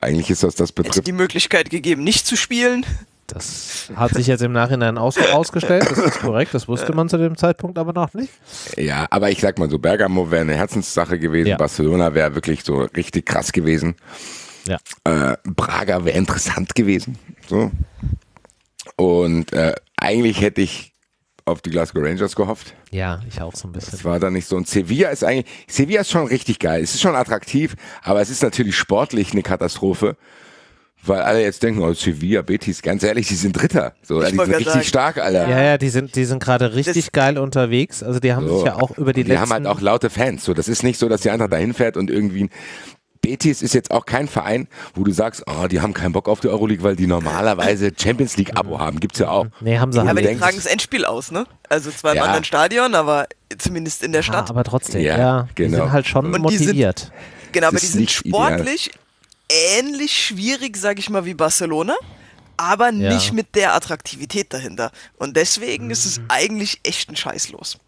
Eigentlich ist das das betrifft. Hätte die Möglichkeit gegeben, nicht zu spielen? Das hat sich jetzt im Nachhinein aus ausgestellt, das ist korrekt, das wusste man zu dem Zeitpunkt aber noch nicht. Ja, aber ich sag mal so, Bergamo wäre eine Herzenssache gewesen, ja. Barcelona wäre wirklich so richtig krass gewesen. Ja. Äh, Braga wäre interessant gewesen. So. Und äh, eigentlich hätte ich auf die Glasgow Rangers gehofft. Ja, ich auch so ein bisschen. Das war dann nicht so. Und Sevilla ist eigentlich, Sevilla ist schon richtig geil. Es ist schon attraktiv, aber es ist natürlich sportlich eine Katastrophe. Weil alle jetzt denken, oh, Sevilla, Betis, ganz ehrlich, die sind Dritter. So, ich die sind richtig sagen. stark, Alter. Ja, ja, die sind, die sind gerade richtig das geil unterwegs. Also die haben so, sich ja auch über die, die letzten... Die haben halt auch laute Fans. So, das ist nicht so, dass die Eintracht dahin fährt und irgendwie Betis ist jetzt auch kein Verein, wo du sagst, oh, die haben keinen Bock auf die Euroleague, weil die normalerweise Champions League-Abo haben. Gibt es ja auch. Nee, haben sie halt. Aber die tragen das Endspiel aus, ne? Also zwar im ja. anderen Stadion, aber zumindest in der Stadt. Ja, aber trotzdem, ja, ja genau. Die sind halt schon Und motiviert. Sind, genau, aber die sind sportlich ideal. ähnlich schwierig, sag ich mal, wie Barcelona aber ja. nicht mit der Attraktivität dahinter. Und deswegen mhm. ist es mhm. eigentlich echt ein Scheiß los.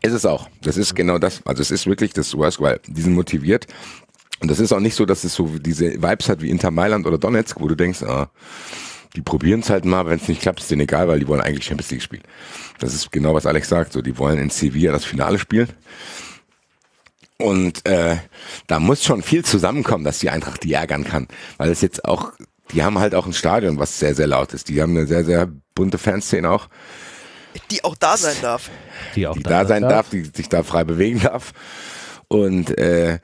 Es Ist auch. Das ist genau das. Also es ist wirklich das Worst, weil die sind motiviert. Und das ist auch nicht so, dass es so diese Vibes hat wie Inter Mailand oder Donetsk, wo du denkst, ah, die probieren es halt mal, wenn es nicht klappt, ist denen egal, weil die wollen eigentlich Champions League spielen. Das ist genau, was Alex sagt. So, die wollen in Sevilla das Finale spielen. Und äh, da muss schon viel zusammenkommen, dass die Eintracht die ärgern kann. Weil es jetzt auch, die haben halt auch ein Stadion, was sehr, sehr laut ist. Die haben eine sehr, sehr bunte Fanszene auch. Die auch da sein darf. Die auch die da, da, sein darf, darf, die sich da frei bewegen darf. Und äh,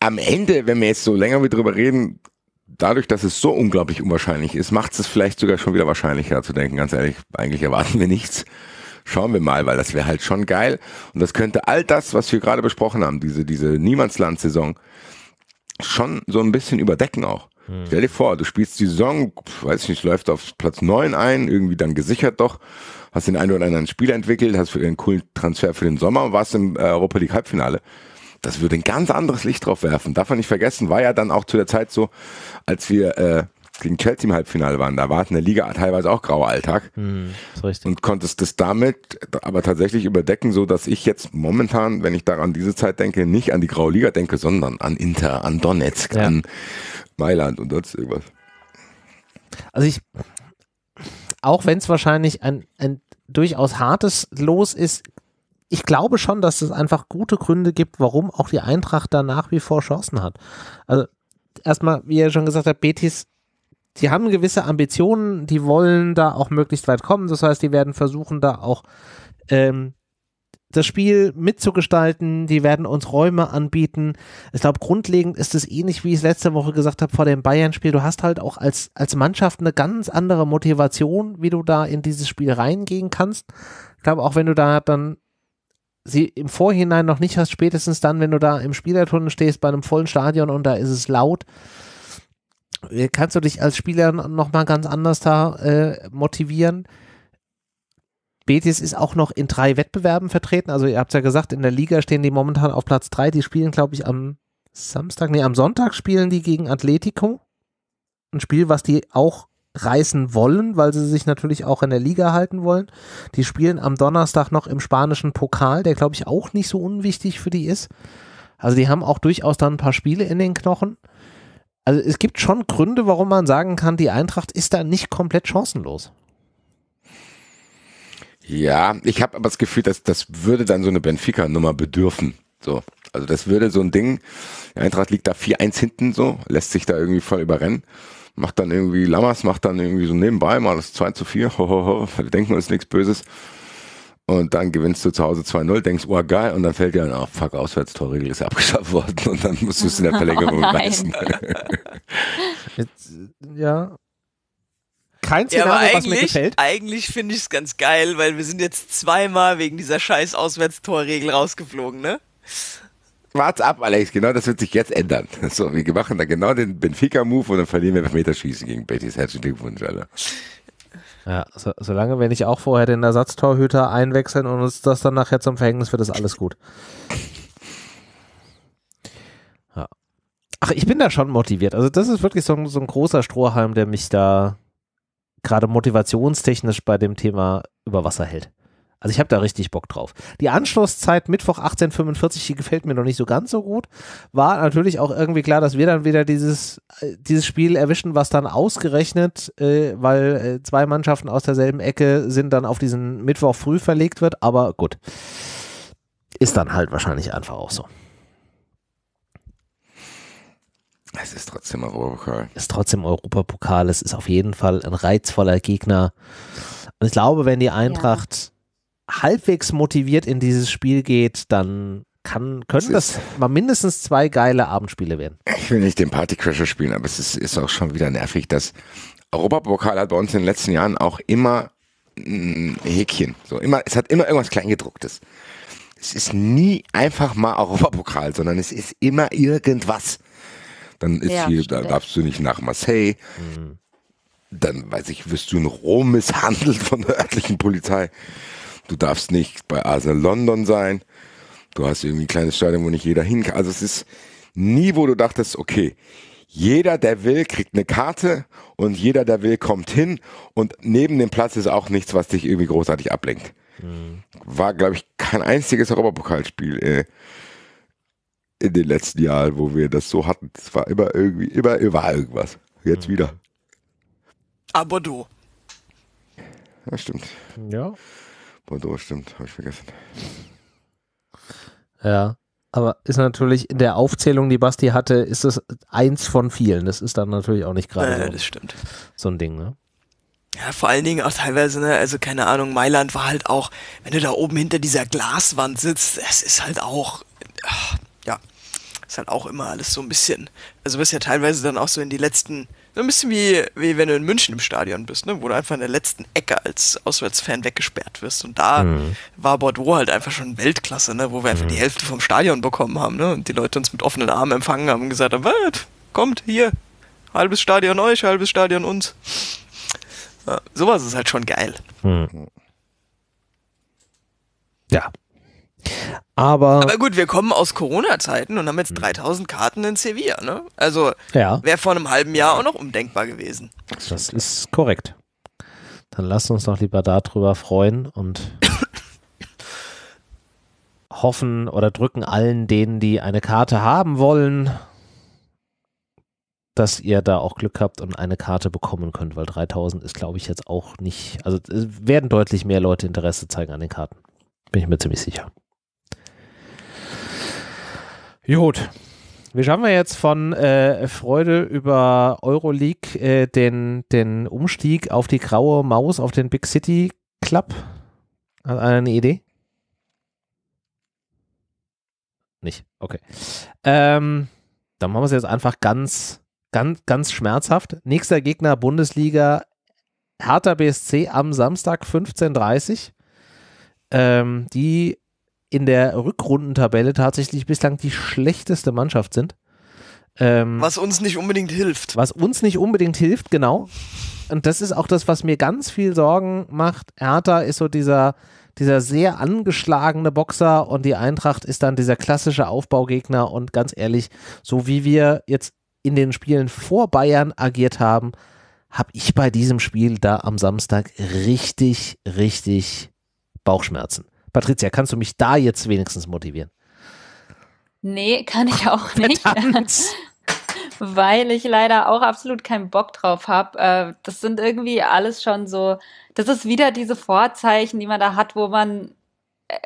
am Ende, wenn wir jetzt so länger mit drüber reden, dadurch, dass es so unglaublich unwahrscheinlich ist, macht es vielleicht sogar schon wieder wahrscheinlicher zu denken, ganz ehrlich, eigentlich erwarten wir nichts. Schauen wir mal, weil das wäre halt schon geil. Und das könnte all das, was wir gerade besprochen haben, diese, diese Niemandsland-Saison, schon so ein bisschen überdecken auch. Hm. Stell dir vor, du spielst die Saison, weiß ich nicht, läuft auf Platz 9 ein, irgendwie dann gesichert doch, hast den einen oder anderen Spieler entwickelt, hast für einen coolen Transfer für den Sommer, warst im äh, Europa League Halbfinale das würde ein ganz anderes Licht drauf werfen. Darf man nicht vergessen, war ja dann auch zu der Zeit so, als wir äh, gegen Chelsea im Halbfinale waren, da war es in der Liga teilweise auch grauer Alltag. Mhm, und konntest das damit aber tatsächlich überdecken, so dass ich jetzt momentan, wenn ich daran diese Zeit denke, nicht an die graue Liga denke, sondern an Inter, an Donetsk, ja. an Mailand und sonst irgendwas. Also ich, auch wenn es wahrscheinlich ein, ein durchaus hartes Los ist, ich glaube schon, dass es einfach gute Gründe gibt, warum auch die Eintracht da nach wie vor Chancen hat. Also erstmal, wie ihr schon gesagt habt, Betis, die haben gewisse Ambitionen, die wollen da auch möglichst weit kommen. Das heißt, die werden versuchen, da auch ähm, das Spiel mitzugestalten, die werden uns Räume anbieten. Ich glaube, grundlegend ist es ähnlich, wie ich es letzte Woche gesagt habe, vor dem Bayern-Spiel. Du hast halt auch als, als Mannschaft eine ganz andere Motivation, wie du da in dieses Spiel reingehen kannst. Ich glaube, auch wenn du da dann sie im Vorhinein noch nicht hast, spätestens dann, wenn du da im Spielertunnel stehst bei einem vollen Stadion und da ist es laut, äh, kannst du dich als Spieler nochmal ganz anders da äh, motivieren. Betis ist auch noch in drei Wettbewerben vertreten. Also ihr habt ja gesagt, in der Liga stehen die momentan auf Platz drei. Die spielen, glaube ich, am Samstag, nee, am Sonntag spielen die gegen Atletico. Ein Spiel, was die auch reißen wollen, weil sie sich natürlich auch in der Liga halten wollen. Die spielen am Donnerstag noch im spanischen Pokal, der glaube ich auch nicht so unwichtig für die ist. Also die haben auch durchaus dann ein paar Spiele in den Knochen. Also es gibt schon Gründe, warum man sagen kann, die Eintracht ist da nicht komplett chancenlos. Ja, ich habe aber das Gefühl, dass das würde dann so eine Benfica-Nummer bedürfen. So, also das würde so ein Ding. Die Eintracht liegt da 4-1 hinten so, lässt sich da irgendwie voll überrennen macht dann irgendwie, Lammers macht dann irgendwie so nebenbei mal das 2 zu 4, hohoho, ho, ho, denken uns nichts Böses. Und dann gewinnst du zu Hause 2-0, denkst, oh geil, und dann fällt dir dann auch, oh, fuck, Auswärtstorregel ist abgeschafft worden und dann musst du es in der oh Verlängerung oh reißen. Jetzt, äh, ja, kein Szenario, ja, aber was mir gefällt. Eigentlich finde ich es ganz geil, weil wir sind jetzt zweimal wegen dieser scheiß Auswärtstorregel rausgeflogen, ne? Wart's ab, Alex, genau das wird sich jetzt ändern. So, wir machen da genau den Benfica-Move und dann verlieren wir Elfmeterschießen gegen Betis. Herzlichen Glückwunsch, Alter. Ja, so, solange wir nicht auch vorher den Ersatztorhüter einwechseln und uns das dann nachher zum Verhängnis wird, ist alles gut. Ja. Ach, ich bin da schon motiviert. Also das ist wirklich so so ein großer Strohhalm, der mich da gerade motivationstechnisch bei dem Thema über Wasser hält. Also ich habe da richtig Bock drauf. Die Anschlusszeit Mittwoch 18:45, die gefällt mir noch nicht so ganz so gut. War natürlich auch irgendwie klar, dass wir dann wieder dieses äh, dieses Spiel erwischen, was dann ausgerechnet, äh, weil äh, zwei Mannschaften aus derselben Ecke sind, dann auf diesen Mittwoch früh verlegt wird. Aber gut, ist dann halt wahrscheinlich einfach auch so. Es ist trotzdem Europapokal. Es Ist trotzdem Europapokal. Es ist auf jeden Fall ein reizvoller Gegner. Und ich glaube, wenn die Eintracht ja halbwegs motiviert in dieses Spiel geht, dann kann, können das mal mindestens zwei geile Abendspiele werden. Ich will nicht den Partycrasher spielen, aber es ist, ist auch schon wieder nervig, dass Europapokal hat bei uns in den letzten Jahren auch immer ein Häkchen. So immer, es hat immer irgendwas Kleingedrucktes. Es ist nie einfach mal Europapokal, sondern es ist immer irgendwas. Dann ist ja, hier, da darfst du nicht nach Marseille. Mhm. Dann, weiß ich, wirst du in Rom misshandelt von der örtlichen Polizei du darfst nicht bei Arsenal London sein. Du hast irgendwie ein kleines Stadion, wo nicht jeder hin kann. Also es ist nie, wo du dachtest, okay, jeder, der will, kriegt eine Karte und jeder, der will, kommt hin. Und neben dem Platz ist auch nichts, was dich irgendwie großartig ablenkt. Mhm. War, glaube ich, kein einziges Europapokalspiel äh, in den letzten Jahren, wo wir das so hatten. Es war immer irgendwie, immer, immer irgendwas. Jetzt mhm. wieder. Aber du. Ja, stimmt. Ja. Bordeaux, stimmt, habe ich vergessen. Ja, aber ist natürlich in der Aufzählung, die Basti hatte, ist es eins von vielen. Das ist dann natürlich auch nicht gerade äh, so, so ein Ding, ne? Ja, vor allen Dingen auch teilweise, ne, also keine Ahnung, Mailand war halt auch, wenn du da oben hinter dieser Glaswand sitzt, es ist halt auch, ach, äh, ja, ist halt auch immer alles so ein bisschen. Also bist ja teilweise dann auch so in die letzten. So ein bisschen wie, wie wenn du in München im Stadion bist, ne? wo du einfach in der letzten Ecke als Auswärtsfan weggesperrt wirst. Und da mhm. war Bordeaux halt einfach schon Weltklasse, ne? wo wir einfach mhm. die Hälfte vom Stadion bekommen haben. Ne? Und die Leute uns mit offenen Armen empfangen haben und gesagt haben: kommt hier, halbes Stadion euch, halbes Stadion uns. Ja, sowas ist halt schon geil. Mhm. Ja, aber, Aber gut, wir kommen aus Corona-Zeiten und haben jetzt 3000 hm. Karten in Sevilla. Ne? Also ja. wäre vor einem halben Jahr auch noch undenkbar gewesen. Das ist korrekt. Dann lasst uns doch lieber darüber freuen und hoffen oder drücken allen denen, die eine Karte haben wollen, dass ihr da auch Glück habt und eine Karte bekommen könnt, weil 3000 ist, glaube ich, jetzt auch nicht. Also werden deutlich mehr Leute Interesse zeigen an den Karten. Bin ich mir ziemlich sicher. Gut. Wie schaffen wir jetzt von äh, Freude über Euroleague äh, den, den Umstieg auf die graue Maus, auf den Big City Club? Hat einer eine Idee? Nicht. Okay. Ähm, dann machen wir es jetzt einfach ganz, ganz, ganz schmerzhaft. Nächster Gegner Bundesliga Hertha BSC am Samstag 15.30 Uhr. Ähm, die in der Rückrundentabelle tatsächlich bislang die schlechteste Mannschaft sind. Ähm, was uns nicht unbedingt hilft. Was uns nicht unbedingt hilft, genau. Und das ist auch das, was mir ganz viel Sorgen macht. Hertha ist so dieser, dieser sehr angeschlagene Boxer und die Eintracht ist dann dieser klassische Aufbaugegner. Und ganz ehrlich, so wie wir jetzt in den Spielen vor Bayern agiert haben, habe ich bei diesem Spiel da am Samstag richtig, richtig Bauchschmerzen. Patricia, kannst du mich da jetzt wenigstens motivieren? Nee, kann ich auch nicht. weil ich leider auch absolut keinen Bock drauf habe. Äh, das sind irgendwie alles schon so, das ist wieder diese Vorzeichen, die man da hat, wo man äh,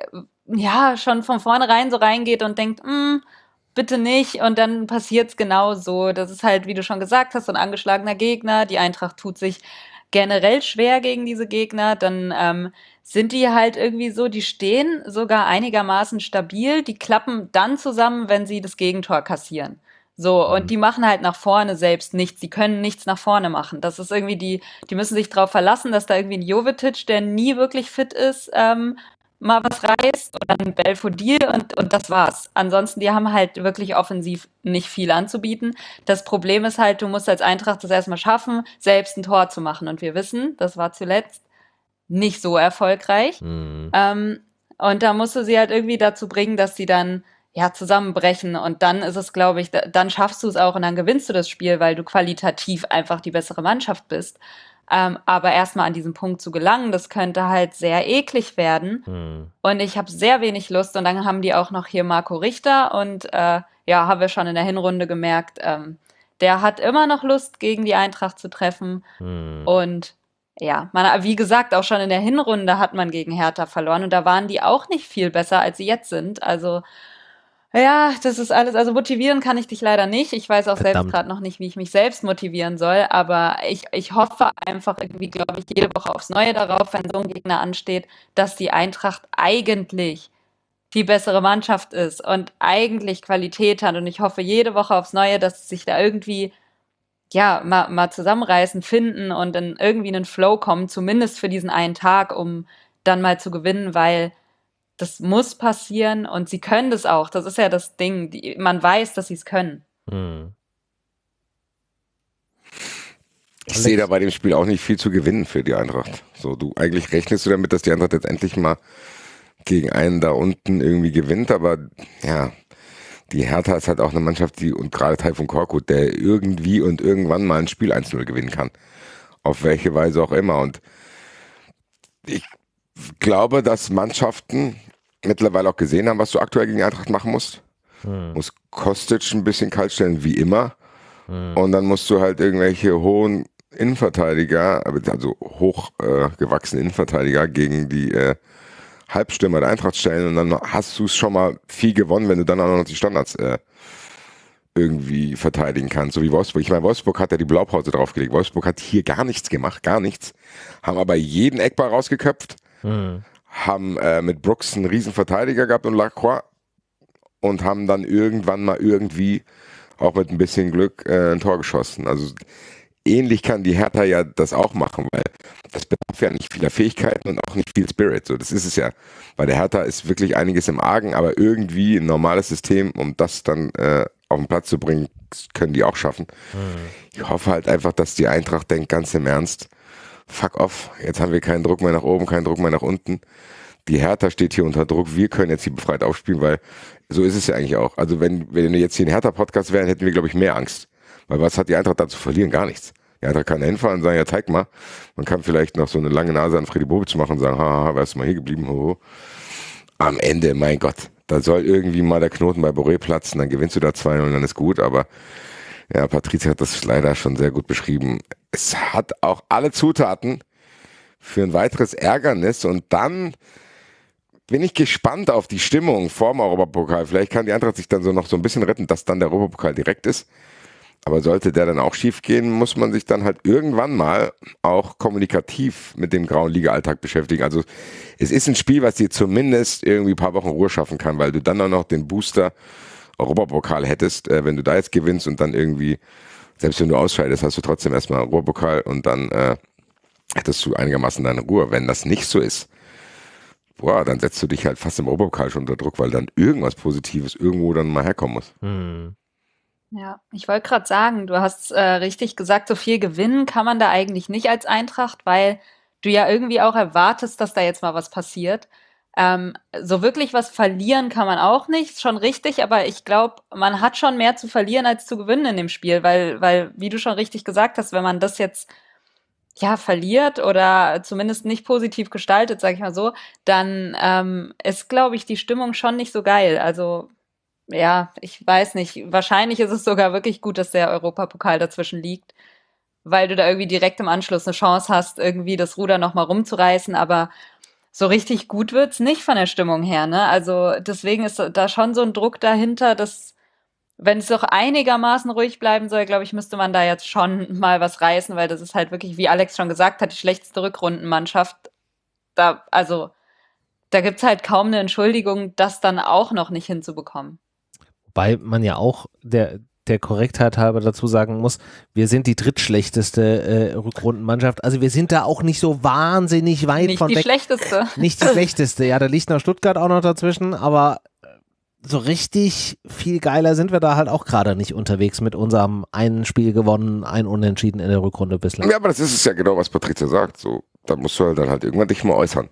ja schon von vornherein so reingeht und denkt, hm, bitte nicht und dann passiert es genau so. Das ist halt, wie du schon gesagt hast, so ein angeschlagener Gegner. Die Eintracht tut sich generell schwer gegen diese Gegner, dann ähm, sind die halt irgendwie so, die stehen sogar einigermaßen stabil, die klappen dann zusammen, wenn sie das Gegentor kassieren. So, und mhm. die machen halt nach vorne selbst nichts. Die können nichts nach vorne machen. Das ist irgendwie die, die müssen sich darauf verlassen, dass da irgendwie ein Jovetic, der nie wirklich fit ist, ähm, mal was reißt und dann Belfodil und, und das war's. Ansonsten, die haben halt wirklich offensiv nicht viel anzubieten. Das Problem ist halt, du musst als Eintracht das erstmal schaffen, selbst ein Tor zu machen. Und wir wissen, das war zuletzt nicht so erfolgreich. Mhm. Ähm, und da musst du sie halt irgendwie dazu bringen, dass sie dann ja zusammenbrechen. Und dann ist es, glaube ich, dann schaffst du es auch und dann gewinnst du das Spiel, weil du qualitativ einfach die bessere Mannschaft bist. Ähm, aber erstmal an diesen Punkt zu gelangen, das könnte halt sehr eklig werden. Hm. Und ich habe sehr wenig Lust. Und dann haben die auch noch hier Marco Richter. Und äh, ja, haben wir schon in der Hinrunde gemerkt, ähm, der hat immer noch Lust, gegen die Eintracht zu treffen. Hm. Und ja, man, wie gesagt, auch schon in der Hinrunde hat man gegen Hertha verloren. Und da waren die auch nicht viel besser, als sie jetzt sind. Also ja, das ist alles. Also motivieren kann ich dich leider nicht. Ich weiß auch Verdammt. selbst gerade noch nicht, wie ich mich selbst motivieren soll. Aber ich, ich hoffe einfach irgendwie, glaube ich, jede Woche aufs Neue darauf, wenn so ein Gegner ansteht, dass die Eintracht eigentlich die bessere Mannschaft ist und eigentlich Qualität hat. Und ich hoffe jede Woche aufs Neue, dass sie sich da irgendwie ja mal, mal zusammenreißen, finden und in irgendwie einen Flow kommen, zumindest für diesen einen Tag, um dann mal zu gewinnen, weil das muss passieren und sie können das auch. Das ist ja das Ding. Die, man weiß, dass sie es können. Hm. Ich Alex. sehe da bei dem Spiel auch nicht viel zu gewinnen für die Eintracht. So, du eigentlich rechnest du damit, dass die Eintracht jetzt endlich mal gegen einen da unten irgendwie gewinnt, aber ja, die Hertha ist halt auch eine Mannschaft, die und gerade Teil von Korkut, der irgendwie und irgendwann mal ein Spiel 1-0 gewinnen kann. Auf welche Weise auch immer. Und ich glaube, dass Mannschaften, mittlerweile auch gesehen haben, was du aktuell gegen Eintracht machen musst. Hm. Muss Kostic ein bisschen kalt stellen, wie immer. Hm. Und dann musst du halt irgendwelche hohen Innenverteidiger, also hochgewachsene äh, Innenverteidiger gegen die äh, Halbstürmer der Eintracht stellen und dann hast du es schon mal viel gewonnen, wenn du dann auch noch die Standards äh, irgendwie verteidigen kannst, so wie Wolfsburg. Ich meine, Wolfsburg hat ja die Blaupause draufgelegt. Wolfsburg hat hier gar nichts gemacht, gar nichts. Haben aber jeden Eckball rausgeköpft. Mhm haben äh, mit Brooks einen riesen Verteidiger gehabt und Lacroix und haben dann irgendwann mal irgendwie auch mit ein bisschen Glück äh, ein Tor geschossen. Also ähnlich kann die Hertha ja das auch machen, weil das bedarf ja nicht vieler Fähigkeiten und auch nicht viel Spirit. So, das ist es ja. Bei der Hertha ist wirklich einiges im Argen, aber irgendwie ein normales System, um das dann äh, auf den Platz zu bringen, können die auch schaffen. Mhm. Ich hoffe halt einfach, dass die Eintracht denkt, ganz im Ernst, fuck off, jetzt haben wir keinen Druck mehr nach oben, keinen Druck mehr nach unten. Die Hertha steht hier unter Druck, wir können jetzt hier befreit aufspielen, weil so ist es ja eigentlich auch. Also wenn, wenn wir jetzt hier ein Hertha-Podcast wären, hätten wir, glaube ich, mehr Angst. Weil was hat die Eintracht da zu verlieren? Gar nichts. Die Eintracht kann hinfahren und sagen, ja, zeig mal. Man kann vielleicht noch so eine lange Nase an Freddy Bobic machen und sagen, haha, wärst du mal hier geblieben, hoho. Am Ende, mein Gott, da soll irgendwie mal der Knoten bei Boré platzen, dann gewinnst du da 2-0 und dann ist gut, aber ja, Patrizia hat das leider schon sehr gut beschrieben es hat auch alle Zutaten für ein weiteres Ärgernis und dann bin ich gespannt auf die Stimmung vorm Europapokal. Vielleicht kann die Eintracht sich dann so noch so ein bisschen retten, dass dann der Europapokal direkt ist. Aber sollte der dann auch schief gehen, muss man sich dann halt irgendwann mal auch kommunikativ mit dem grauen Liga-Alltag beschäftigen. Also es ist ein Spiel, was dir zumindest irgendwie ein paar Wochen Ruhe schaffen kann, weil du dann auch noch den Booster Europapokal hättest, äh, wenn du da jetzt gewinnst und dann irgendwie selbst wenn du ausscheidest, hast du trotzdem erstmal einen Ruhrpokal und dann äh, hättest du einigermaßen deine Ruhe. Wenn das nicht so ist, boah, dann setzt du dich halt fast im Ruhrpokal schon unter Druck, weil dann irgendwas Positives irgendwo dann mal herkommen muss. Hm. Ja, ich wollte gerade sagen, du hast äh, richtig gesagt, so viel gewinnen kann man da eigentlich nicht als Eintracht, weil du ja irgendwie auch erwartest, dass da jetzt mal was passiert. Ähm, so wirklich was verlieren kann man auch nicht, schon richtig, aber ich glaube, man hat schon mehr zu verlieren als zu gewinnen in dem Spiel, weil, weil, wie du schon richtig gesagt hast, wenn man das jetzt ja verliert oder zumindest nicht positiv gestaltet, sag ich mal so, dann ähm, ist, glaube ich, die Stimmung schon nicht so geil. Also ja, ich weiß nicht. Wahrscheinlich ist es sogar wirklich gut, dass der Europapokal dazwischen liegt, weil du da irgendwie direkt im Anschluss eine Chance hast, irgendwie das Ruder nochmal rumzureißen, aber so richtig gut wird's nicht von der Stimmung her, ne? Also deswegen ist da schon so ein Druck dahinter, dass wenn es doch einigermaßen ruhig bleiben soll, glaube ich, müsste man da jetzt schon mal was reißen, weil das ist halt wirklich, wie Alex schon gesagt hat, die schlechteste Rückrundenmannschaft. Da, also, da gibt's halt kaum eine Entschuldigung, das dann auch noch nicht hinzubekommen. Wobei man ja auch der, der Korrektheit halber dazu sagen muss, wir sind die drittschlechteste äh, Rückrundenmannschaft. Also wir sind da auch nicht so wahnsinnig weit nicht von weg. Nicht die schlechteste. Nicht die schlechteste. Ja, da liegt noch Stuttgart auch noch dazwischen, aber äh, so richtig viel geiler sind wir da halt auch gerade nicht unterwegs mit unserem einen Spiel gewonnen, ein Unentschieden in der Rückrunde bislang. Ja, aber das ist es ja genau, was Patricia sagt. So, da musst du halt dann halt irgendwann dich mal äußern.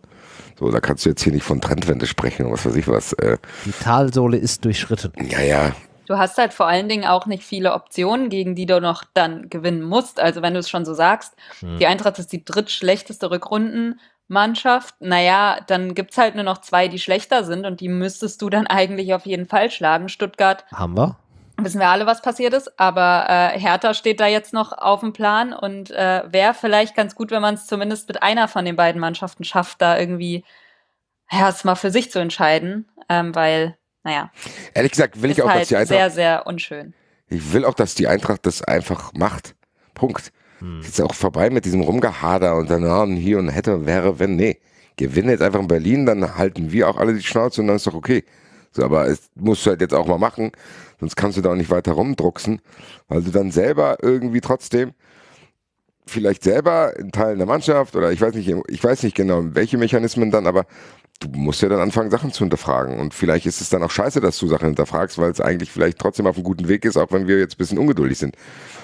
So, da kannst du jetzt hier nicht von Trendwende sprechen und was weiß ich was. Äh, die Talsohle ist durchschritten. Ja, ja, du hast halt vor allen Dingen auch nicht viele Optionen, gegen die du noch dann gewinnen musst. Also wenn du es schon so sagst, mhm. die Eintracht ist die drittschlechteste Rückrundenmannschaft, naja, dann gibt es halt nur noch zwei, die schlechter sind und die müsstest du dann eigentlich auf jeden Fall schlagen. Stuttgart. Haben wir? wissen wir alle, was passiert ist, aber äh, Hertha steht da jetzt noch auf dem Plan und äh, wäre vielleicht ganz gut, wenn man es zumindest mit einer von den beiden Mannschaften schafft, da irgendwie erstmal für sich zu entscheiden, ähm, weil naja. Ehrlich gesagt will ich auch, halt dass die Eintracht. sehr, sehr unschön. Ich will auch, dass die Eintracht das einfach macht. Punkt. Hm. Ist auch vorbei mit diesem Rumgehader und dann ah, hier und hätte, wäre, wenn. Nee. Gewinne jetzt einfach in Berlin, dann halten wir auch alle die Schnauze und dann ist doch okay. So, aber es musst du halt jetzt auch mal machen, sonst kannst du da auch nicht weiter rumdrucksen, weil du dann selber irgendwie trotzdem vielleicht selber in Teilen der Mannschaft oder ich weiß nicht, ich weiß nicht genau, welche Mechanismen dann, aber du musst ja dann anfangen, Sachen zu hinterfragen. Und vielleicht ist es dann auch scheiße, dass du Sachen hinterfragst, weil es eigentlich vielleicht trotzdem auf einem guten Weg ist, auch wenn wir jetzt ein bisschen ungeduldig sind.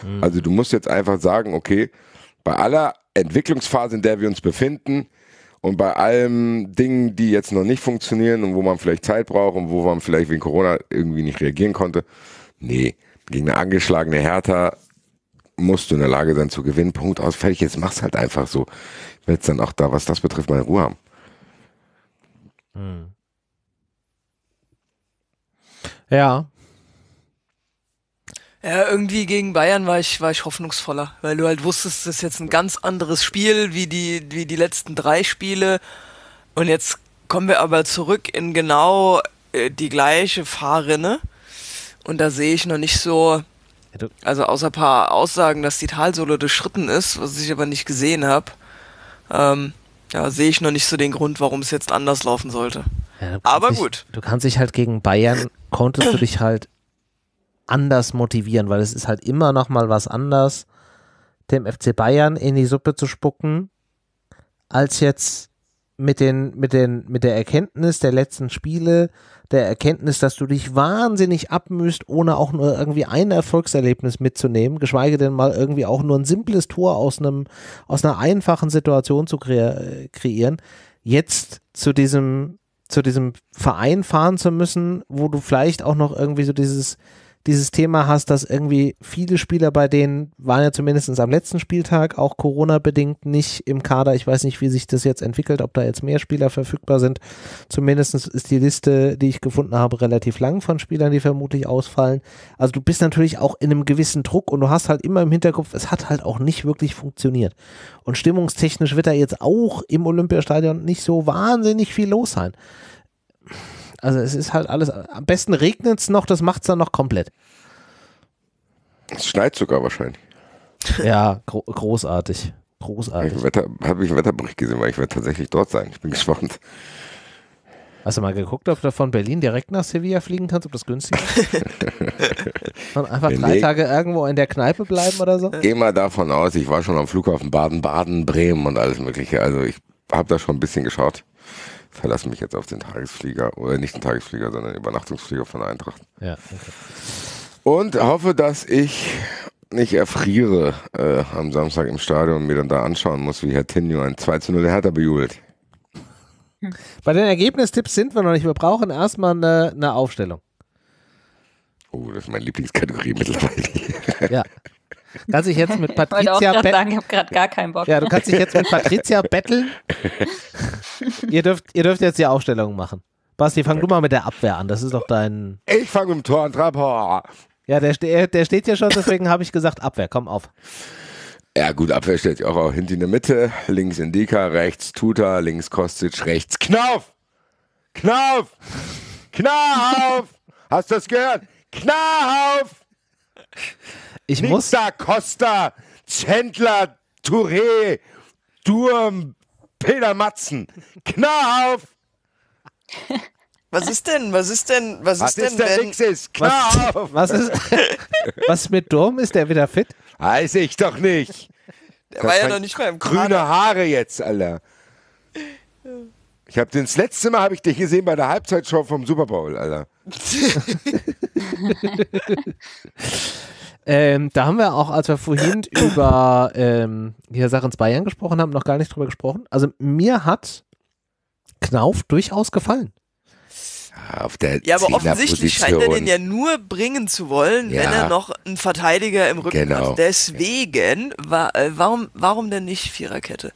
Mhm. Also du musst jetzt einfach sagen, okay, bei aller Entwicklungsphase, in der wir uns befinden und bei allen Dingen, die jetzt noch nicht funktionieren und wo man vielleicht Zeit braucht und wo man vielleicht wegen Corona irgendwie nicht reagieren konnte, nee, gegen eine angeschlagene Hertha musst du in der Lage sein zu gewinnen. Punkt aus, fertig. Jetzt mach's halt einfach so. Ich will jetzt dann auch da, was das betrifft, meine Ruhe haben. Hm. Ja. Ja, irgendwie gegen Bayern war ich, war ich hoffnungsvoller, weil du halt wusstest, das ist jetzt ein ganz anderes Spiel wie die, wie die letzten drei Spiele. Und jetzt kommen wir aber zurück in genau äh, die gleiche Fahrrinne. Und da sehe ich noch nicht so, also außer ein paar Aussagen, dass die Talsohle durchschritten ist, was ich aber nicht gesehen habe. Ähm, ja, sehe ich noch nicht so den Grund, warum es jetzt anders laufen sollte. Ja, Aber dich, gut. Du kannst dich halt gegen Bayern, konntest du dich halt anders motivieren, weil es ist halt immer noch mal was anders, dem FC Bayern in die Suppe zu spucken, als jetzt mit den, mit den, mit der Erkenntnis der letzten Spiele, der Erkenntnis, dass du dich wahnsinnig abmühst, ohne auch nur irgendwie ein Erfolgserlebnis mitzunehmen, geschweige denn mal irgendwie auch nur ein simples Tor aus einem, aus einer einfachen Situation zu kre kreieren, jetzt zu diesem, zu diesem Verein fahren zu müssen, wo du vielleicht auch noch irgendwie so dieses, dieses Thema hast, dass irgendwie viele Spieler bei denen waren ja zumindest am letzten Spieltag auch Corona-bedingt nicht im Kader. Ich weiß nicht, wie sich das jetzt entwickelt, ob da jetzt mehr Spieler verfügbar sind. Zumindest ist die Liste, die ich gefunden habe, relativ lang von Spielern, die vermutlich ausfallen. Also du bist natürlich auch in einem gewissen Druck und du hast halt immer im Hinterkopf, es hat halt auch nicht wirklich funktioniert. Und stimmungstechnisch wird da jetzt auch im Olympiastadion nicht so wahnsinnig viel los sein also es ist halt alles, am besten regnet es noch, das macht es dann noch komplett. Es schneit sogar wahrscheinlich. Ja, gro großartig. Großartig. Habe ich einen Wetterbericht gesehen, weil ich werde tatsächlich dort sein. Ich bin gespannt. Hast du mal geguckt, ob du von Berlin direkt nach Sevilla fliegen kannst, ob das günstig ist? Und einfach drei Tage irgendwo in der Kneipe bleiben oder so? Geh mal davon aus, ich war schon am Flughafen Baden-Baden, Bremen und alles Mögliche. Also ich habe da schon ein bisschen geschaut verlasse mich jetzt auf den Tagesflieger oder nicht den Tagesflieger, sondern den Übernachtungsflieger von Eintracht. Ja, okay. Und hoffe, dass ich nicht erfriere äh, am Samstag im Stadion und mir dann da anschauen muss, wie Herr Tenio ein 2 zu 0 Hertha bejubelt. Bei den Ergebnistipps sind wir noch nicht. Wir brauchen erstmal eine, eine Aufstellung. Oh, das ist meine Lieblingskategorie mittlerweile. ja. Kannst dich jetzt mit Patricia betteln. Ich habe gerade gar keinen Bock. Ja, du kannst dich jetzt mit Patricia betteln. ihr, dürft, ihr dürft jetzt die Aufstellung machen. Basti, fang du mal mit der Abwehr an. Das ist doch dein. Ich fange mit dem Tor an, Trapper. Ja, der, äh, der steht hier schon, deswegen habe ich gesagt Abwehr. Komm auf. Ja, gut, Abwehr stellt sich auch, auch hinten in der Mitte. Links Indika, rechts Tuta, links Kostic, rechts Knauf! Knauf! Knauf! Hast du das gehört? Knauf! ich Nix muss. Da Costa, Chandler, Touré, Durm, Peter Matzen. Knall auf! Was ist denn? Was ist denn? Was, was ist, ist denn? Wenn, ist? Klar was, auf. was ist? Was mit Durm? Ist der wieder fit? Weiß ich doch nicht. Der das war ja noch nicht mal im Grüne Kader. Haare jetzt, Alter. Ich habe das letzte Mal habe ich dich gesehen bei der Halbzeitshow vom Super Bowl, Alter. Ähm, da haben wir auch, als wir vorhin über ähm, hier Sachens Bayern gesprochen haben, noch gar nicht drüber gesprochen. Also mir hat Knauf durchaus gefallen. Auf der ja, aber offensichtlich scheint er den ja nur bringen zu wollen, ja. wenn er noch einen Verteidiger im Rücken genau. hat. Deswegen, wa äh, warum, warum denn nicht Viererkette?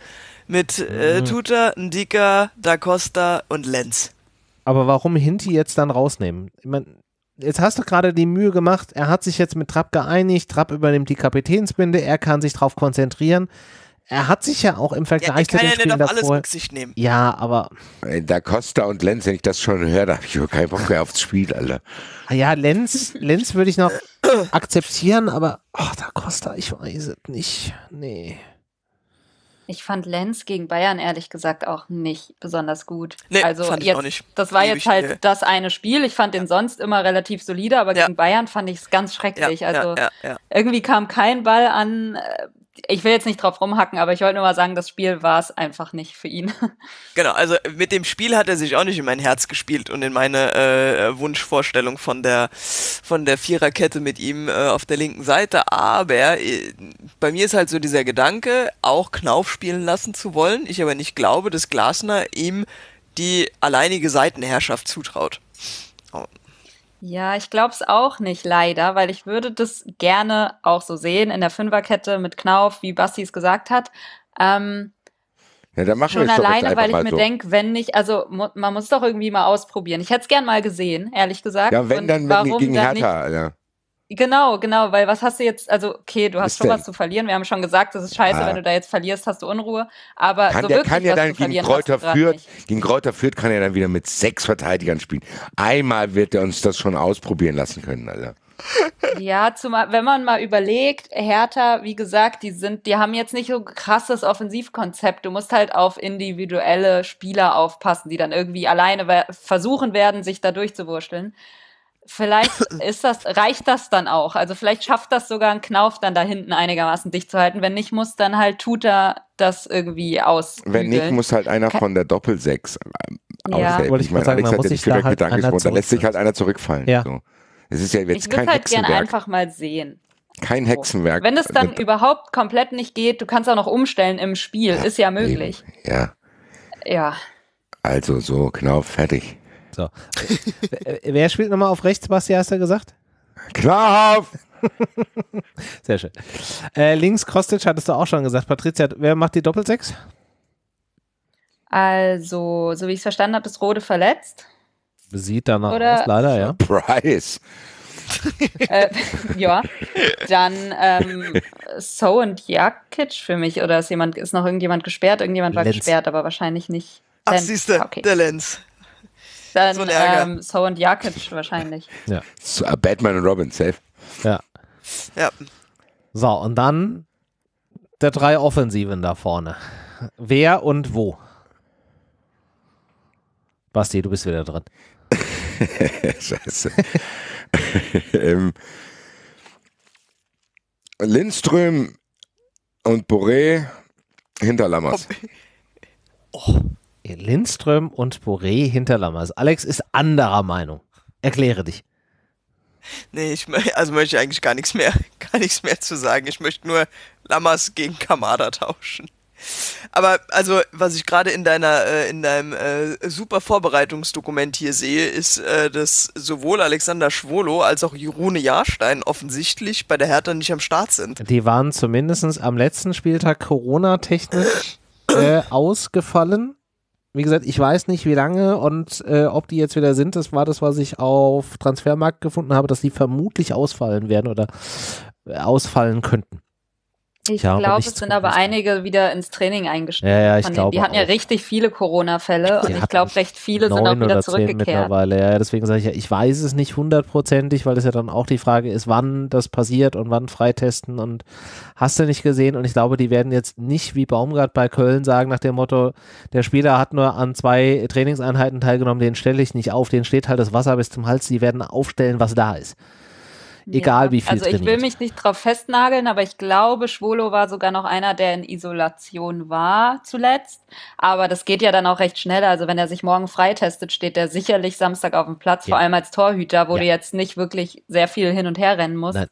Mit äh, mhm. Tuta, Ndika, Da Costa und Lenz. Aber warum Hinti jetzt dann rausnehmen? Ich meine, jetzt hast du gerade die Mühe gemacht, er hat sich jetzt mit Trapp geeinigt, Trapp übernimmt die Kapitänsbinde, er kann sich darauf konzentrieren. Er hat sich ja auch im Vergleich ja, zu den Spielen ja nicht auf davor, alles sich nehmen. Ja, aber da Costa und Lenz, wenn ich das schon höre, da habe ich überhaupt keinen Bock mehr aufs Spiel, alle. Ja, Lenz, Lenz würde ich noch akzeptieren, aber oh, da Costa, ich weiß es nicht. Nee. Ich fand Lenz gegen Bayern ehrlich gesagt auch nicht besonders gut. Nee, also fand jetzt, ich auch nicht. Das war Ewig jetzt halt schnell. das eine Spiel. Ich fand ja. den sonst immer relativ solide, aber ja. gegen Bayern fand ich es ganz schrecklich. Ja, also irgendwie kam kein Ball an. Äh, ich will jetzt nicht drauf rumhacken, aber ich wollte nur mal sagen, das Spiel war es einfach nicht für ihn. Genau, also mit dem Spiel hat er sich auch nicht in mein Herz gespielt und in meine äh, Wunschvorstellung von der von der Viererkette mit ihm äh, auf der linken Seite. Aber äh, bei mir ist halt so dieser Gedanke, auch Knauf spielen lassen zu wollen. Ich aber nicht glaube, dass Glasner ihm die alleinige Seitenherrschaft zutraut. Oh, ja, ich glaube es auch nicht, leider, weil ich würde das gerne auch so sehen in der Fünferkette mit Knauf, wie Basti es gesagt hat. Ähm, ja, dann machen schon wir alleine, weil ich mir so. denke, wenn nicht, also mu man muss doch irgendwie mal ausprobieren. Ich hätte es gerne mal gesehen, ehrlich gesagt. Ja, wenn Und dann mit, gegen Hertha. Nicht, ja. Genau, genau, weil was hast du jetzt, also okay, du hast was schon denn? was zu verlieren, wir haben schon gesagt, das ist scheiße, ah. wenn du da jetzt verlierst, hast du Unruhe, aber kann, so der wirklich kann ja dann gegen Kräuter führt, gegen Kräuter führt kann er dann wieder mit sechs Verteidigern spielen. Einmal wird er uns das schon ausprobieren lassen können, Alter. ja, zumal, wenn man mal überlegt, Hertha, wie gesagt, die sind, die haben jetzt nicht so ein krasses Offensivkonzept. Du musst halt auf individuelle Spieler aufpassen, die dann irgendwie alleine versuchen werden, sich da durchzuwurschteln vielleicht ist das, reicht das dann auch. Also vielleicht schafft das sogar ein Knauf dann da hinten einigermaßen dicht zu halten. Wenn nicht, muss dann halt Tuta das irgendwie aus. Wenn nicht, muss halt einer von der Doppelsechs äh, ja. aushelfen. ich, meine, sagen, Alex hat sich Kühler halt mit angesprochen, da lässt sich halt einer zurückfallen. Ja. So. Es ist ja jetzt ich kein halt Hexenwerk. Ich würde halt gerne einfach mal sehen. Kein Hexenwerk. Wenn es dann äh, überhaupt komplett nicht geht, du kannst auch noch umstellen im Spiel, ja, ist ja möglich. Eben. Ja. Ja. Also so, genau, fertig. So. Äh, wer spielt nochmal auf rechts, Basti, hast du gesagt? Klar! Sehr schön. Äh, links Kostic hattest du auch schon gesagt. Patricia, wer macht die Doppelsechs? Also, so wie ich es verstanden habe, ist Rode verletzt. Sieht danach Oder aus, leider, ja. Price. äh, ja, dann ähm, So und Jakic für mich. Oder ist, jemand, ist noch irgendjemand gesperrt? Irgendjemand war Lenz. gesperrt, aber wahrscheinlich nicht. Lenz. Ach, siehste, ah, okay. der Lenz. Dann so ähm, So und Jakic wahrscheinlich. Ja. Äh, Batman und Robin, safe. Ja. ja. So, und dann der drei Offensiven da vorne. Wer und wo? Basti, du bist wieder dran. Scheiße. ähm, Lindström und Boré hinter Lammers. Oh. Lindström und Boré hinter Lammers. Also Alex ist anderer Meinung. Erkläre dich. Nee, ich also möchte ich eigentlich gar nichts mehr, gar nichts mehr zu sagen. Ich möchte nur Lammers gegen Kamada tauschen. Aber also, was ich gerade in deiner, äh, in deinem äh, super Vorbereitungsdokument hier sehe, ist, äh, dass sowohl Alexander Schwolo als auch Jerune Jahrstein offensichtlich bei der Hertha nicht am Start sind. Die waren zumindest am letzten Spieltag Corona-technisch äh, ausgefallen. Wie gesagt, ich weiß nicht, wie lange und äh, ob die jetzt wieder sind. Das war das, was ich auf Transfermarkt gefunden habe, dass die vermutlich ausfallen werden oder äh, ausfallen könnten. Ich ja, glaube, es sind aber einige wieder ins Training eingestellt. Ja, ja, ich glaube. Die hatten auch. ja richtig viele Corona-Fälle und ich glaube, recht viele sind auch wieder zurückgekehrt. Mittlerweile. Ja, deswegen sage ich ja, ich weiß es nicht hundertprozentig, weil es ja dann auch die Frage ist, wann das passiert und wann freitesten und hast du nicht gesehen. Und ich glaube, die werden jetzt nicht wie Baumgart bei Köln sagen, nach dem Motto, der Spieler hat nur an zwei Trainingseinheiten teilgenommen, den stelle ich nicht auf, den steht halt das Wasser bis zum Hals, die werden aufstellen, was da ist. Egal ja. wie viel. Also ich trainiert. will mich nicht drauf festnageln, aber ich glaube, Schwolo war sogar noch einer, der in Isolation war zuletzt. Aber das geht ja dann auch recht schnell. Also wenn er sich morgen freitestet, steht er sicherlich Samstag auf dem Platz, ja. vor allem als Torhüter, wo ja. du jetzt nicht wirklich sehr viel hin und her rennen musst. Nein.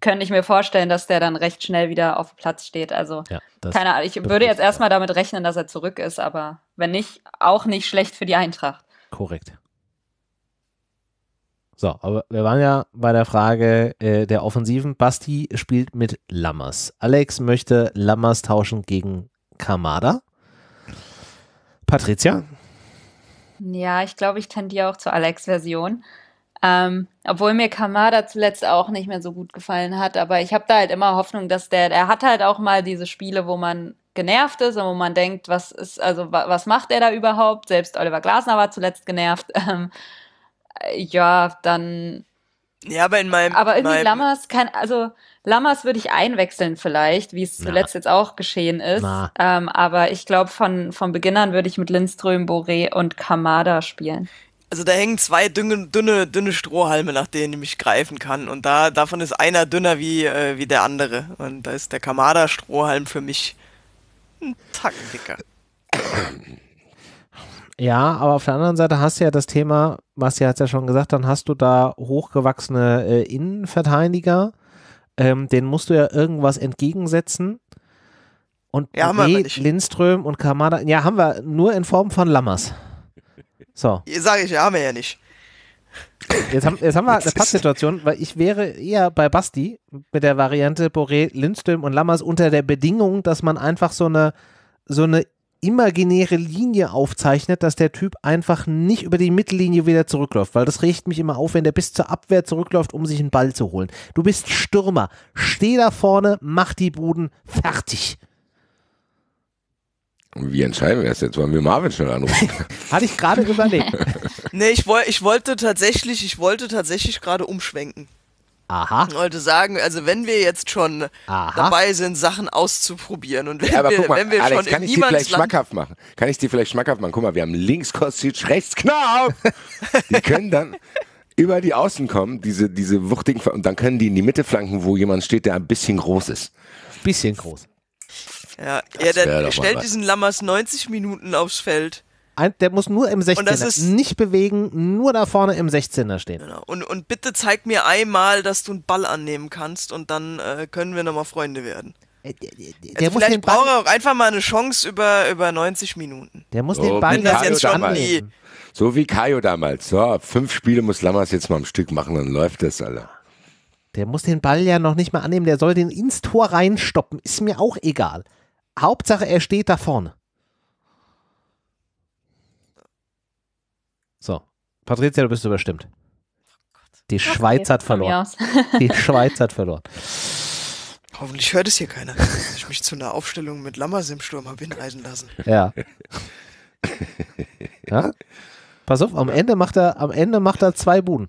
Könnte ich mir vorstellen, dass der dann recht schnell wieder auf dem Platz steht. Also, keine Ahnung. Ich würde jetzt erstmal damit rechnen, dass er zurück ist, aber wenn nicht, auch nicht schlecht für die Eintracht. Korrekt. So, aber wir waren ja bei der Frage äh, der Offensiven. Basti spielt mit Lammers. Alex möchte Lammers tauschen gegen Kamada. Patricia? Ja, ich glaube, ich tendiere auch zur Alex-Version. Ähm, obwohl mir Kamada zuletzt auch nicht mehr so gut gefallen hat, aber ich habe da halt immer Hoffnung, dass der, er hat halt auch mal diese Spiele, wo man genervt ist und wo man denkt, was ist, also was macht er da überhaupt? Selbst Oliver Glasner war zuletzt genervt. Ähm, ja, dann. Ja, aber in meinem. Aber irgendwie meinem Lammers kann, also Lammers würde ich einwechseln vielleicht, wie es zuletzt jetzt auch geschehen ist. Ähm, aber ich glaube, von, von an würde ich mit Lindström, Boré und Kamada spielen. Also da hängen zwei dünne, dünne, dünne Strohhalme, nach denen ich mich greifen kann. Und da, davon ist einer dünner wie, äh, wie der andere. Und da ist der Kamada-Strohhalm für mich ein Tacken dicker. Ja, aber auf der anderen Seite hast du ja das Thema, Basti hat es ja schon gesagt, dann hast du da hochgewachsene äh, Innenverteidiger, ähm, den musst du ja irgendwas entgegensetzen. Und ja, B, Lindström und Kamada, ja, haben wir nur in Form von Lammers. So. Sage ich, ja, haben wir ja nicht. Jetzt haben, jetzt haben wir eine Passsituation, weil ich wäre eher bei Basti mit der Variante Boré, Lindström und Lammers unter der Bedingung, dass man einfach so eine, so eine imaginäre Linie aufzeichnet, dass der Typ einfach nicht über die Mittellinie wieder zurückläuft, weil das regt mich immer auf, wenn der bis zur Abwehr zurückläuft, um sich einen Ball zu holen. Du bist Stürmer, steh da vorne, mach die Buden, fertig. Wie entscheiden wir das jetzt? Wollen wir Marvin schon anrufen? Hatte ich gerade überlegt. nee, ich, woll, ich wollte tatsächlich, ich wollte tatsächlich gerade umschwenken. Aha. Ich wollte sagen, also wenn wir jetzt schon Aha. dabei sind, Sachen auszuprobieren und wenn ja, aber wir, guck mal, wenn wir Alex, schon kann ich die vielleicht schmackhaft machen? Kann ich dir vielleicht schmackhaft machen? Guck mal, wir haben links Kostic, rechts Knauf. die können dann über die Außen kommen, diese, diese wuchtigen, und dann können die in die Mitte flanken, wo jemand steht, der ein bisschen groß ist. Bisschen groß. Ja, das ja dann stellt diesen Lammers 90 Minuten aufs Feld. Ein, der muss nur im 16er, ist, nicht bewegen, nur da vorne im 16er stehen. Genau. Und, und bitte zeig mir einmal, dass du einen Ball annehmen kannst und dann äh, können wir nochmal Freunde werden. Äh, der, der, der also vielleicht braucht er auch einfach mal eine Chance über, über 90 Minuten. Der muss so, den Ball das jetzt schon nie. So wie Kaio damals. So, fünf Spiele muss Lammers jetzt mal am Stück machen, dann läuft das alle. Der muss den Ball ja noch nicht mal annehmen, der soll den ins Tor reinstoppen. Ist mir auch egal. Hauptsache, er steht da vorne. Patricia, du bist überstimmt. Die Schweiz hat verloren. Die Schweiz hat verloren. Hoffentlich hört es hier keiner, dass ich mich zu einer Aufstellung mit Lammers im Sturm habe hinreisen lassen. Ja. ja. Pass auf, am Ende macht er, am Ende macht er zwei Buden.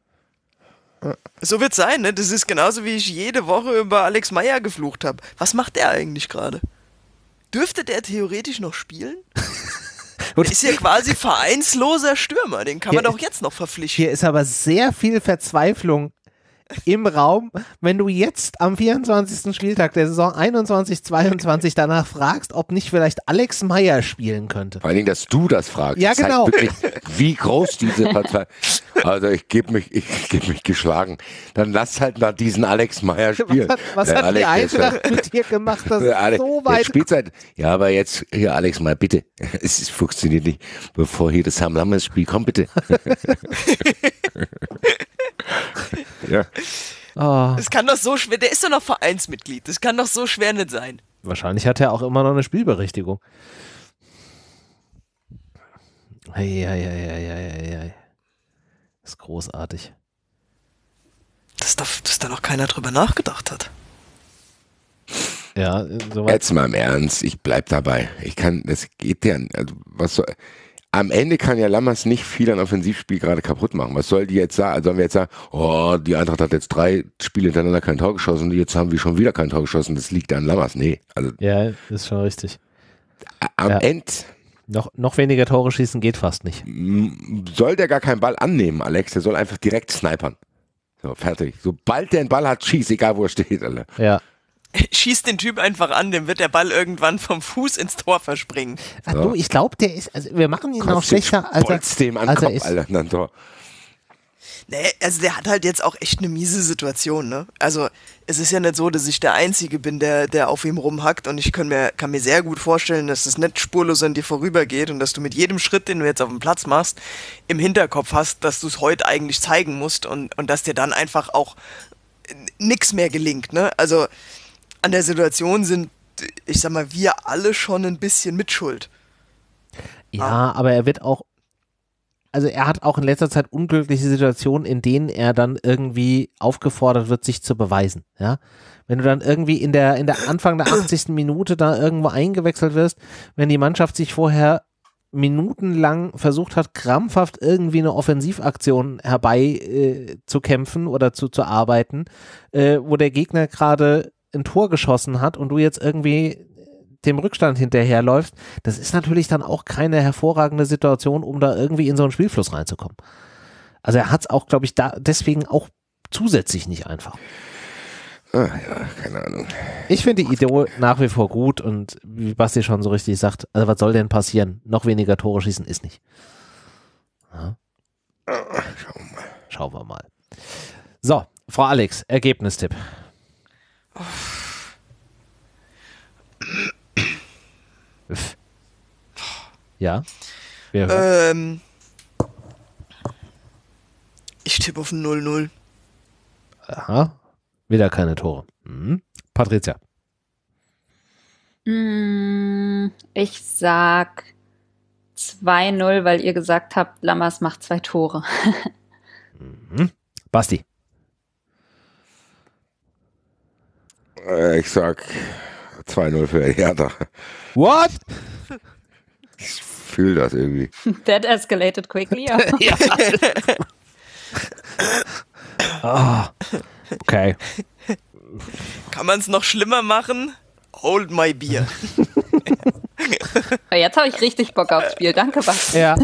So wird es sein, ne? Das ist genauso, wie ich jede Woche über Alex Meyer geflucht habe. Was macht der eigentlich gerade? Dürfte der theoretisch noch spielen? Gut. Ist ja quasi vereinsloser Stürmer, den kann hier man doch jetzt noch verpflichten. Hier ist aber sehr viel Verzweiflung im Raum, wenn du jetzt am 24. Spieltag der Saison 21, 22 danach fragst, ob nicht vielleicht Alex Meyer spielen könnte. Vor allen Dingen, dass du das fragst. Ja, genau. Wirklich, wie groß diese Partei. Also ich gebe mich, ich gebe mich geschlagen. Dann lass halt mal diesen Alex Meyer spielen. Was hat, was der hat Alex, die Eintracht mit dir gemacht? Das Alex, so weit. Spielzeit. Ja, aber jetzt, hier Alex Meyer, bitte. Es ist, funktioniert nicht. Bevor hier das Hamlammes Spiel kommt, bitte. ja. Oh. Es kann doch so schwer, der ist doch noch Vereinsmitglied. Das kann doch so schwer nicht sein. Wahrscheinlich hat er auch immer noch eine Spielberechtigung. Hey, hey, hey, hey, hey, Das ist großartig. Dass da, dass da noch keiner drüber nachgedacht hat. Ja, soweit. Jetzt mal im Ernst, ich bleib dabei. Ich kann, das geht ja, also was soll, am Ende kann ja Lammers nicht viel an Offensivspiel gerade kaputt machen. Was soll die jetzt sagen? Also sollen wir jetzt sagen, oh, die Eintracht hat jetzt drei Spiele hintereinander kein Tor geschossen, und jetzt haben wir schon wieder kein Tor geschossen, das liegt an Lammers. Nee, also. Ja, ist schon richtig. Am ja. Ende. Noch, noch weniger Tore schießen geht fast nicht. Soll der gar keinen Ball annehmen, Alex? Der soll einfach direkt snipern. So, fertig. Sobald der einen Ball hat, schießt, egal wo er steht, alle. Ja, schießt den Typ einfach an, dem wird der Ball irgendwann vom Fuß ins Tor verspringen. Ach so. du, ich glaube, der ist, also wir machen ihn Kostic noch schlechter als er, dem an als er ist. Alter, dann Tor. Nee, also der hat halt jetzt auch echt eine miese Situation, ne? Also es ist ja nicht so, dass ich der Einzige bin, der, der auf ihm rumhackt und ich kann mir, kann mir sehr gut vorstellen, dass es nicht spurlos an dir vorübergeht und dass du mit jedem Schritt, den du jetzt auf dem Platz machst, im Hinterkopf hast, dass du es heute eigentlich zeigen musst und, und dass dir dann einfach auch nichts mehr gelingt, ne? Also an der Situation sind, ich sag mal, wir alle schon ein bisschen mitschuld. Ja, ah. aber er wird auch, also er hat auch in letzter Zeit unglückliche Situationen, in denen er dann irgendwie aufgefordert wird, sich zu beweisen. Ja, wenn du dann irgendwie in der in der Anfang der 80. Minute da irgendwo eingewechselt wirst, wenn die Mannschaft sich vorher minutenlang versucht hat, krampfhaft irgendwie eine Offensivaktion herbeizukämpfen äh, oder zu, zu arbeiten, äh, wo der Gegner gerade ein Tor geschossen hat und du jetzt irgendwie dem Rückstand hinterherläufst, das ist natürlich dann auch keine hervorragende Situation, um da irgendwie in so einen Spielfluss reinzukommen. Also er hat es auch, glaube ich, da deswegen auch zusätzlich nicht einfach. Ah, ja, keine Ahnung. Ich finde die Idee nach wie vor gut und wie Basti schon so richtig sagt, also was soll denn passieren? Noch weniger Tore schießen ist nicht. Ja. Ah, schauen wir mal. Schauen wir mal. So, Frau Alex, Ergebnistipp. Ja. Wäre. Ähm, ich tippe auf 0-0. Aha. Wieder keine Tore. Mhm. Patricia. Hm, ich sag 2-0, weil ihr gesagt habt, Lammers macht zwei Tore. Mhm. Basti. Äh, ich sag 2-0 für Hertha. What? Ich fühle das irgendwie. That escalated quickly. ja. oh. Okay. Kann man es noch schlimmer machen? Hold my beer. Jetzt habe ich richtig Bock aufs Spiel. Danke, Basti. Ja.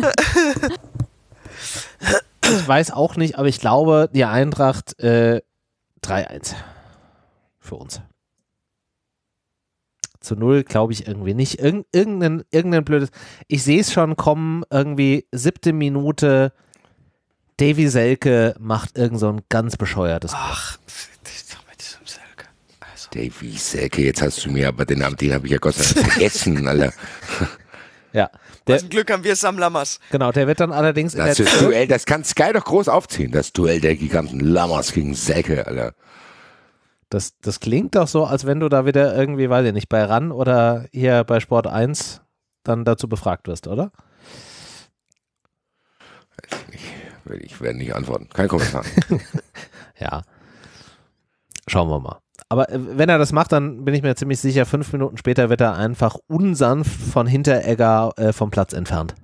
Ich weiß auch nicht, aber ich glaube, die Eintracht äh, 3-1 für uns. Zu null glaube ich irgendwie nicht. Irg irgendein, irgendein blödes. Ich sehe es schon kommen, irgendwie siebte Minute. Davy Selke macht irgend so ein ganz bescheuertes. Ach, mit diesem Selke. Also. Davy Selke, jetzt hast du mir aber den Namen, den habe ich ja Gott sei Dank vergessen, Alter. Ja. Der, Was Glück haben wir Sam Lammers. Genau, der wird dann allerdings. Das, das Duell, das kann Sky doch groß aufziehen, das Duell der Giganten Lammers gegen Selke, Alter. Das, das klingt doch so, als wenn du da wieder irgendwie, weiß ich nicht, bei RAN oder hier bei Sport 1 dann dazu befragt wirst, oder? Weiß ich nicht. ich werde nicht antworten. Kein Kommentar. ja. Schauen wir mal. Aber äh, wenn er das macht, dann bin ich mir ziemlich sicher, fünf Minuten später wird er einfach unsanft von Hinteregger äh, vom Platz entfernt.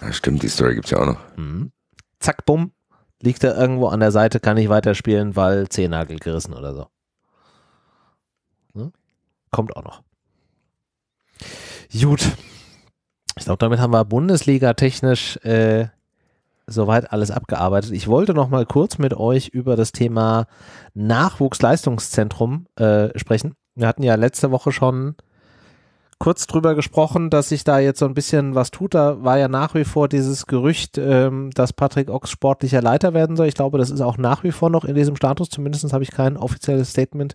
Ja, stimmt, die Story gibt es ja auch noch. Mhm. Zack, bumm, liegt er irgendwo an der Seite, kann nicht weiterspielen, weil Zehennagel gerissen oder so. Ne? Kommt auch noch. Gut. Ich glaube, damit haben wir Bundesliga technisch äh, soweit alles abgearbeitet. Ich wollte noch mal kurz mit euch über das Thema Nachwuchsleistungszentrum äh, sprechen. Wir hatten ja letzte Woche schon kurz drüber gesprochen, dass sich da jetzt so ein bisschen was tut. Da war ja nach wie vor dieses Gerücht, ähm, dass Patrick Ochs sportlicher Leiter werden soll. Ich glaube, das ist auch nach wie vor noch in diesem Status. Zumindest habe ich kein offizielles Statement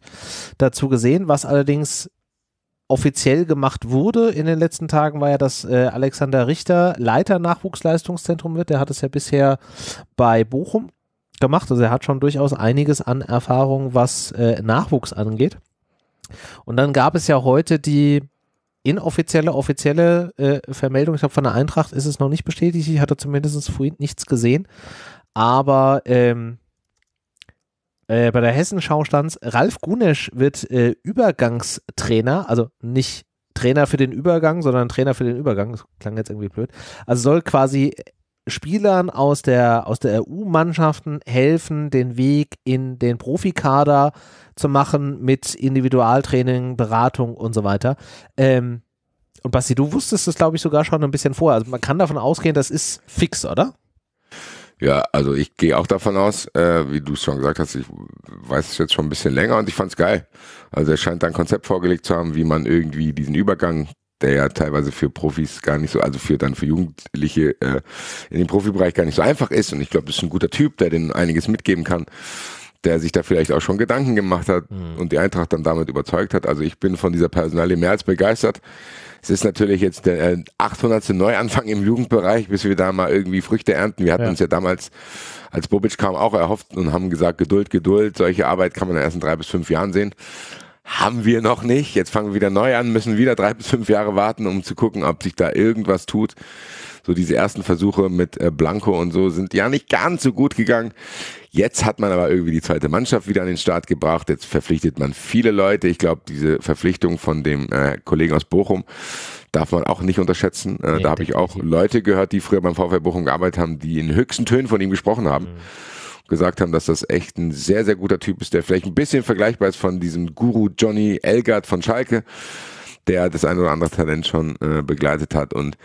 dazu gesehen. Was allerdings offiziell gemacht wurde in den letzten Tagen, war ja, dass äh, Alexander Richter Leiter Nachwuchsleistungszentrum wird. Der hat es ja bisher bei Bochum gemacht. Also er hat schon durchaus einiges an Erfahrung, was äh, Nachwuchs angeht. Und dann gab es ja heute die inoffizielle, offizielle äh, Vermeldung, ich glaube, von der Eintracht ist es noch nicht bestätigt. Ich hatte zumindest vorhin nichts gesehen. Aber ähm, äh, bei der Hessenschau stand Ralf Gunesch wird äh, Übergangstrainer, also nicht Trainer für den Übergang, sondern Trainer für den Übergang. Das klang jetzt irgendwie blöd. Also soll quasi äh, Spielern aus der, aus der EU-Mannschaften helfen, den Weg in den Profikader zu zu machen mit Individualtraining, Beratung und so weiter. Ähm, und Basti, du wusstest das, glaube ich, sogar schon ein bisschen vorher. Also man kann davon ausgehen, das ist fix, oder? Ja, also ich gehe auch davon aus, äh, wie du es schon gesagt hast, ich weiß es jetzt schon ein bisschen länger und ich fand es geil. Also er scheint da ein Konzept vorgelegt zu haben, wie man irgendwie diesen Übergang, der ja teilweise für Profis gar nicht so, also für dann für Jugendliche äh, in dem Profibereich gar nicht so einfach ist. Und ich glaube, das ist ein guter Typ, der denen einiges mitgeben kann der sich da vielleicht auch schon Gedanken gemacht hat mhm. und die Eintracht dann damit überzeugt hat. Also ich bin von dieser Personalie mehr als begeistert. Es ist natürlich jetzt der 800. Äh, Neuanfang im Jugendbereich, bis wir da mal irgendwie Früchte ernten. Wir hatten ja. uns ja damals, als Bobic kam, auch erhofft und haben gesagt, Geduld, Geduld, solche Arbeit kann man in den ersten drei bis fünf Jahren sehen. Haben wir noch nicht. Jetzt fangen wir wieder neu an, müssen wieder drei bis fünf Jahre warten, um zu gucken, ob sich da irgendwas tut. So diese ersten Versuche mit äh, Blanco und so sind ja nicht ganz so gut gegangen. Jetzt hat man aber irgendwie die zweite Mannschaft wieder an den Start gebracht. Jetzt verpflichtet man viele Leute. Ich glaube, diese Verpflichtung von dem äh, Kollegen aus Bochum darf man auch nicht unterschätzen. Äh, nee, da habe ich auch Leute gehört, die früher beim VfL Bochum gearbeitet haben, die in höchsten Tönen von ihm gesprochen haben. Mhm gesagt haben, dass das echt ein sehr, sehr guter Typ ist, der vielleicht ein bisschen vergleichbar ist von diesem Guru Johnny Elgard von Schalke, der das ein oder andere Talent schon äh, begleitet hat. Und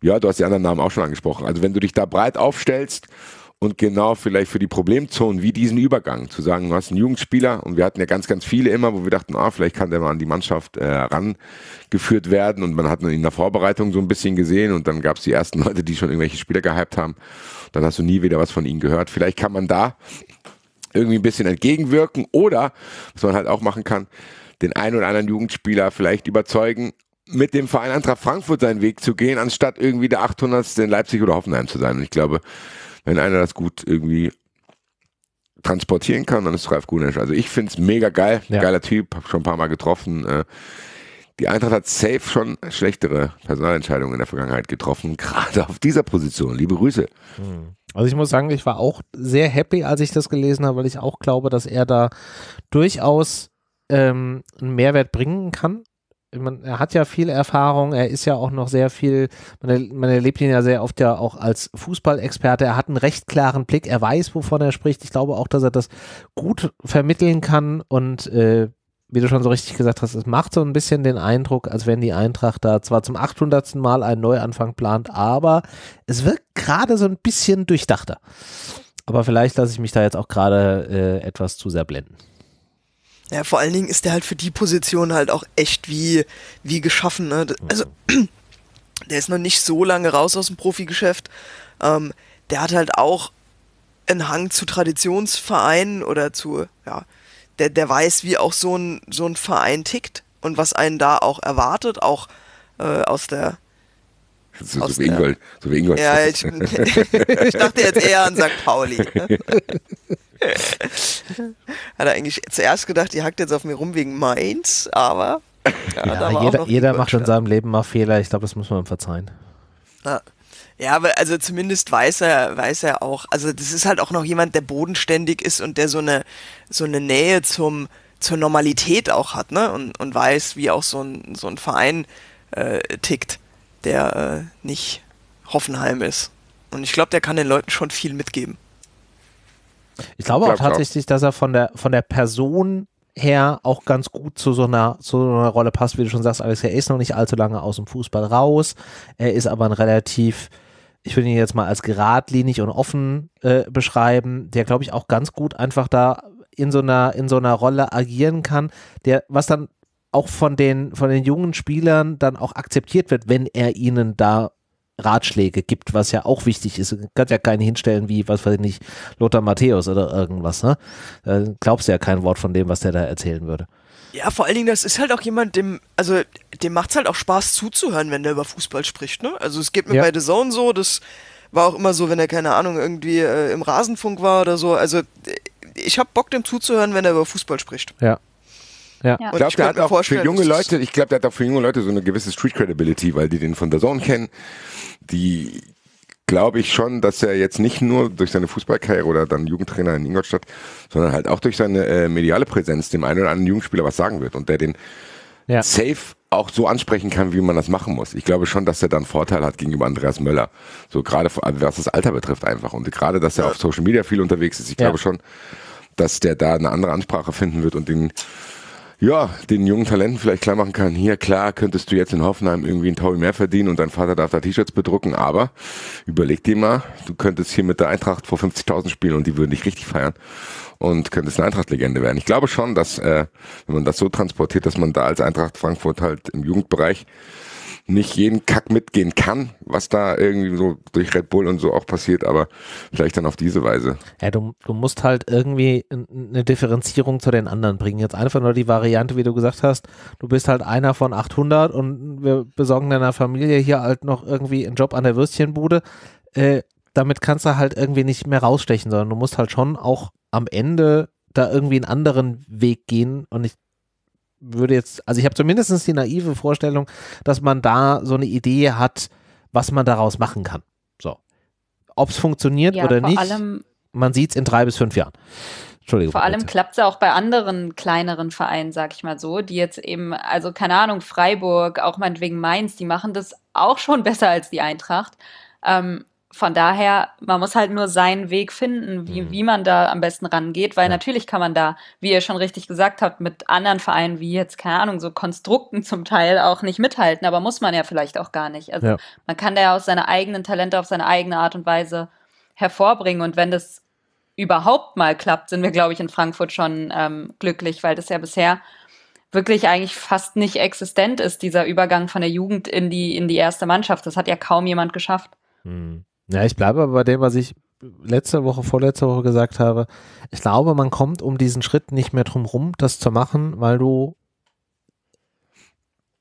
ja, du hast die anderen Namen auch schon angesprochen. Also wenn du dich da breit aufstellst und genau vielleicht für die Problemzonen wie diesen Übergang zu sagen, du hast einen Jugendspieler und wir hatten ja ganz, ganz viele immer, wo wir dachten, ah, vielleicht kann der mal an die Mannschaft äh, rangeführt werden und man hat ihn in der Vorbereitung so ein bisschen gesehen und dann gab es die ersten Leute, die schon irgendwelche Spieler gehypt haben. Dann hast du nie wieder was von ihnen gehört. Vielleicht kann man da irgendwie ein bisschen entgegenwirken oder, was man halt auch machen kann, den einen oder anderen Jugendspieler vielleicht überzeugen, mit dem Verein Eintracht Frankfurt seinen Weg zu gehen, anstatt irgendwie der 800. in Leipzig oder Hoffenheim zu sein. Und ich glaube, wenn einer das gut irgendwie transportieren kann, dann ist Ralf Gunesch. Also ich finde es mega geil, ja. geiler Typ, hab schon ein paar Mal getroffen. Äh. die Eintracht hat safe schon schlechtere Personalentscheidungen in der Vergangenheit getroffen, gerade auf dieser Position. Liebe Grüße. Hm. Also ich muss sagen, ich war auch sehr happy, als ich das gelesen habe, weil ich auch glaube, dass er da durchaus ähm, einen Mehrwert bringen kann man, er hat ja viel Erfahrung, er ist ja auch noch sehr viel, man, man erlebt ihn ja sehr oft ja auch als Fußballexperte, er hat einen recht klaren Blick, er weiß, wovon er spricht. Ich glaube auch, dass er das gut vermitteln kann und äh, wie du schon so richtig gesagt hast, es macht so ein bisschen den Eindruck, als wenn die Eintracht da zwar zum 800. Mal einen Neuanfang plant, aber es wirkt gerade so ein bisschen durchdachter. Aber vielleicht lasse ich mich da jetzt auch gerade äh, etwas zu sehr blenden. Ja, vor allen Dingen ist der halt für die Position halt auch echt wie, wie geschaffen. Ne? Also, der ist noch nicht so lange raus aus dem Profigeschäft. Ähm, der hat halt auch einen Hang zu Traditionsvereinen oder zu, ja, der, der weiß, wie auch so ein, so ein Verein tickt und was einen da auch erwartet, auch äh, aus der so, aus so, wie Ingol, so wie Ingolstadt. Ja, ich, ich, dachte jetzt eher an St. Pauli. Ne? Hat er eigentlich zuerst gedacht, ihr hackt jetzt auf mir rum wegen Mainz, aber. Ja, ja, jeder, jeder macht in seinem Leben mal Fehler. Ich glaube, das muss man ihm verzeihen. Ja. Ja, aber also zumindest weiß er, weiß er auch, also das ist halt auch noch jemand, der bodenständig ist und der so eine, so eine Nähe zum, zur Normalität auch hat, ne? Und, und weiß, wie auch so ein, so ein Verein äh, tickt, der äh, nicht Hoffenheim ist. Und ich glaube, der kann den Leuten schon viel mitgeben. Ich glaube auch tatsächlich, dass er von der, von der Person her auch ganz gut zu so einer, zu so einer Rolle passt, wie du schon sagst, Alex, er ist noch nicht allzu lange aus dem Fußball raus, er ist aber ein relativ, ich würde ihn jetzt mal als geradlinig und offen äh, beschreiben, der glaube ich auch ganz gut einfach da in so einer, in so einer Rolle agieren kann, der, was dann auch von den, von den jungen Spielern dann auch akzeptiert wird, wenn er ihnen da Ratschläge gibt, was ja auch wichtig ist. Du kannst ja keinen hinstellen wie, was weiß ich nicht, Lothar Matthäus oder irgendwas. Ne? Da glaubst du ja kein Wort von dem, was der da erzählen würde. Ja, vor allen Dingen, das ist halt auch jemand, dem, also dem macht's halt auch Spaß zuzuhören, wenn der über Fußball spricht, ne? Also es geht mir ja. bei The Zone so, das war auch immer so, wenn er, keine Ahnung, irgendwie äh, im Rasenfunk war oder so. Also ich habe Bock, dem zuzuhören, wenn er über Fußball spricht. Ja, ja. ja. Und glaub, ich der hat auch für junge Leute, ich glaube, der hat auch für junge Leute so eine gewisse Street Credibility, weil die den von der Zone kennen, die glaube ich schon, dass er jetzt nicht nur durch seine Fußballkarriere oder dann Jugendtrainer in Ingolstadt, sondern halt auch durch seine äh, mediale Präsenz dem einen oder anderen Jugendspieler was sagen wird und der den ja. safe auch so ansprechen kann, wie man das machen muss. Ich glaube schon, dass er dann Vorteil hat gegenüber Andreas Möller. So gerade was das Alter betrifft einfach und gerade, dass er auf Social Media viel unterwegs ist. Ich ja. glaube schon, dass der da eine andere Ansprache finden wird und den ja, den jungen Talenten vielleicht klar machen kann, hier klar könntest du jetzt in Hoffenheim irgendwie einen Taui mehr verdienen und dein Vater darf da T-Shirts bedrucken, aber überleg dir mal, du könntest hier mit der Eintracht vor 50.000 spielen und die würden dich richtig feiern und könntest eine Eintracht-Legende werden. Ich glaube schon, dass äh, wenn man das so transportiert, dass man da als Eintracht Frankfurt halt im Jugendbereich nicht jeden Kack mitgehen kann, was da irgendwie so durch Red Bull und so auch passiert, aber vielleicht dann auf diese Weise. Ja, du, du musst halt irgendwie eine Differenzierung zu den anderen bringen. Jetzt einfach nur die Variante, wie du gesagt hast, du bist halt einer von 800 und wir besorgen deiner Familie hier halt noch irgendwie einen Job an der Würstchenbude. Äh, damit kannst du halt irgendwie nicht mehr rausstechen, sondern du musst halt schon auch am Ende da irgendwie einen anderen Weg gehen. Und ich würde jetzt, also ich habe zumindest die naive Vorstellung, dass man da so eine Idee hat, was man daraus machen kann. So. Ob es funktioniert ja, oder nicht, allem, man sieht es in drei bis fünf Jahren. Entschuldigung. Vor allem klappt es ja auch bei anderen kleineren Vereinen, sag ich mal so, die jetzt eben, also keine Ahnung, Freiburg, auch meinetwegen Mainz, die machen das auch schon besser als die Eintracht. Ähm, von daher, man muss halt nur seinen Weg finden, wie, mhm. wie man da am besten rangeht, weil ja. natürlich kann man da, wie ihr schon richtig gesagt habt, mit anderen Vereinen wie jetzt, keine Ahnung, so Konstrukten zum Teil auch nicht mithalten, aber muss man ja vielleicht auch gar nicht. Also ja. man kann da ja auch seine eigenen Talente auf seine eigene Art und Weise hervorbringen und wenn das überhaupt mal klappt, sind wir, glaube ich, in Frankfurt schon ähm, glücklich, weil das ja bisher wirklich eigentlich fast nicht existent ist, dieser Übergang von der Jugend in die, in die erste Mannschaft. Das hat ja kaum jemand geschafft. Mhm. Ja, ich bleibe aber bei dem, was ich letzte Woche, vorletzte Woche gesagt habe. Ich glaube, man kommt um diesen Schritt nicht mehr drum rum, das zu machen, weil du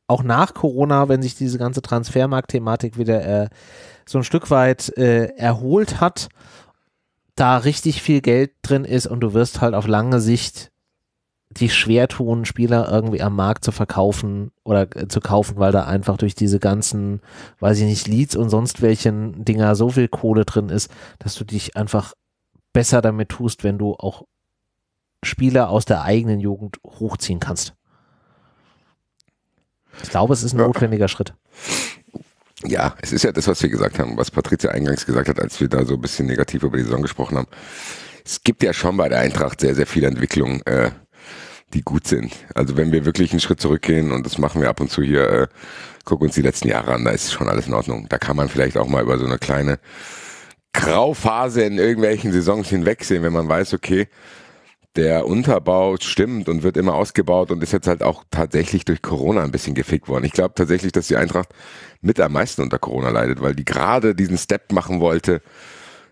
auch nach Corona, wenn sich diese ganze Transfermarkt-Thematik wieder äh, so ein Stück weit äh, erholt hat, da richtig viel Geld drin ist und du wirst halt auf lange Sicht sich schwer tun, Spieler irgendwie am Markt zu verkaufen oder äh, zu kaufen, weil da einfach durch diese ganzen, weiß ich nicht, Leads und sonst welchen Dinger so viel Kohle drin ist, dass du dich einfach besser damit tust, wenn du auch Spieler aus der eigenen Jugend hochziehen kannst. Ich glaube, es ist ein ja. notwendiger Schritt. Ja, es ist ja das, was wir gesagt haben, was Patricia eingangs gesagt hat, als wir da so ein bisschen negativ über die Saison gesprochen haben. Es gibt ja schon bei der Eintracht sehr, sehr viele Entwicklungen. Äh, die gut sind. Also wenn wir wirklich einen Schritt zurückgehen und das machen wir ab und zu hier, äh, guck uns die letzten Jahre an, da ist schon alles in Ordnung. Da kann man vielleicht auch mal über so eine kleine Grauphase in irgendwelchen Saisons hinwegsehen, wenn man weiß, okay, der Unterbau stimmt und wird immer ausgebaut und ist jetzt halt auch tatsächlich durch Corona ein bisschen gefickt worden. Ich glaube tatsächlich, dass die Eintracht mit am meisten unter Corona leidet, weil die gerade diesen Step machen wollte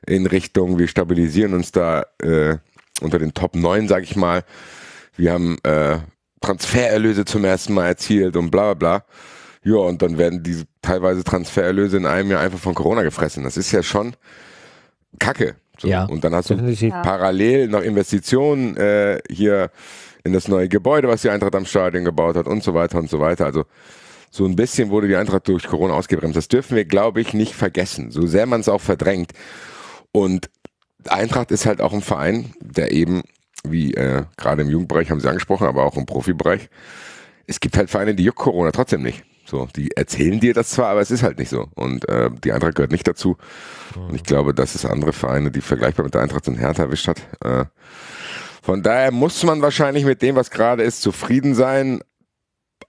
in Richtung, wir stabilisieren uns da äh, unter den Top 9, sag ich mal wir haben äh, Transfererlöse zum ersten Mal erzielt und bla bla bla. Ja, und dann werden diese teilweise Transfererlöse in einem Jahr einfach von Corona gefressen. Das ist ja schon Kacke. So. Ja, und dann hast du parallel noch Investitionen äh, hier in das neue Gebäude, was die Eintracht am Stadion gebaut hat und so weiter und so weiter. Also so ein bisschen wurde die Eintracht durch Corona ausgebremst. Das dürfen wir, glaube ich, nicht vergessen, so sehr man es auch verdrängt. Und Eintracht ist halt auch ein Verein, der eben wie äh, gerade im Jugendbereich haben Sie angesprochen, aber auch im Profibereich. Es gibt halt Vereine, die juckt Corona trotzdem nicht. So, die erzählen dir das zwar, aber es ist halt nicht so. Und äh, die Eintracht gehört nicht dazu. Und ich mhm. glaube, dass es andere Vereine, die vergleichbar mit der Eintracht sind, Hertha erwischt hat. Äh, von daher muss man wahrscheinlich mit dem, was gerade ist, zufrieden sein.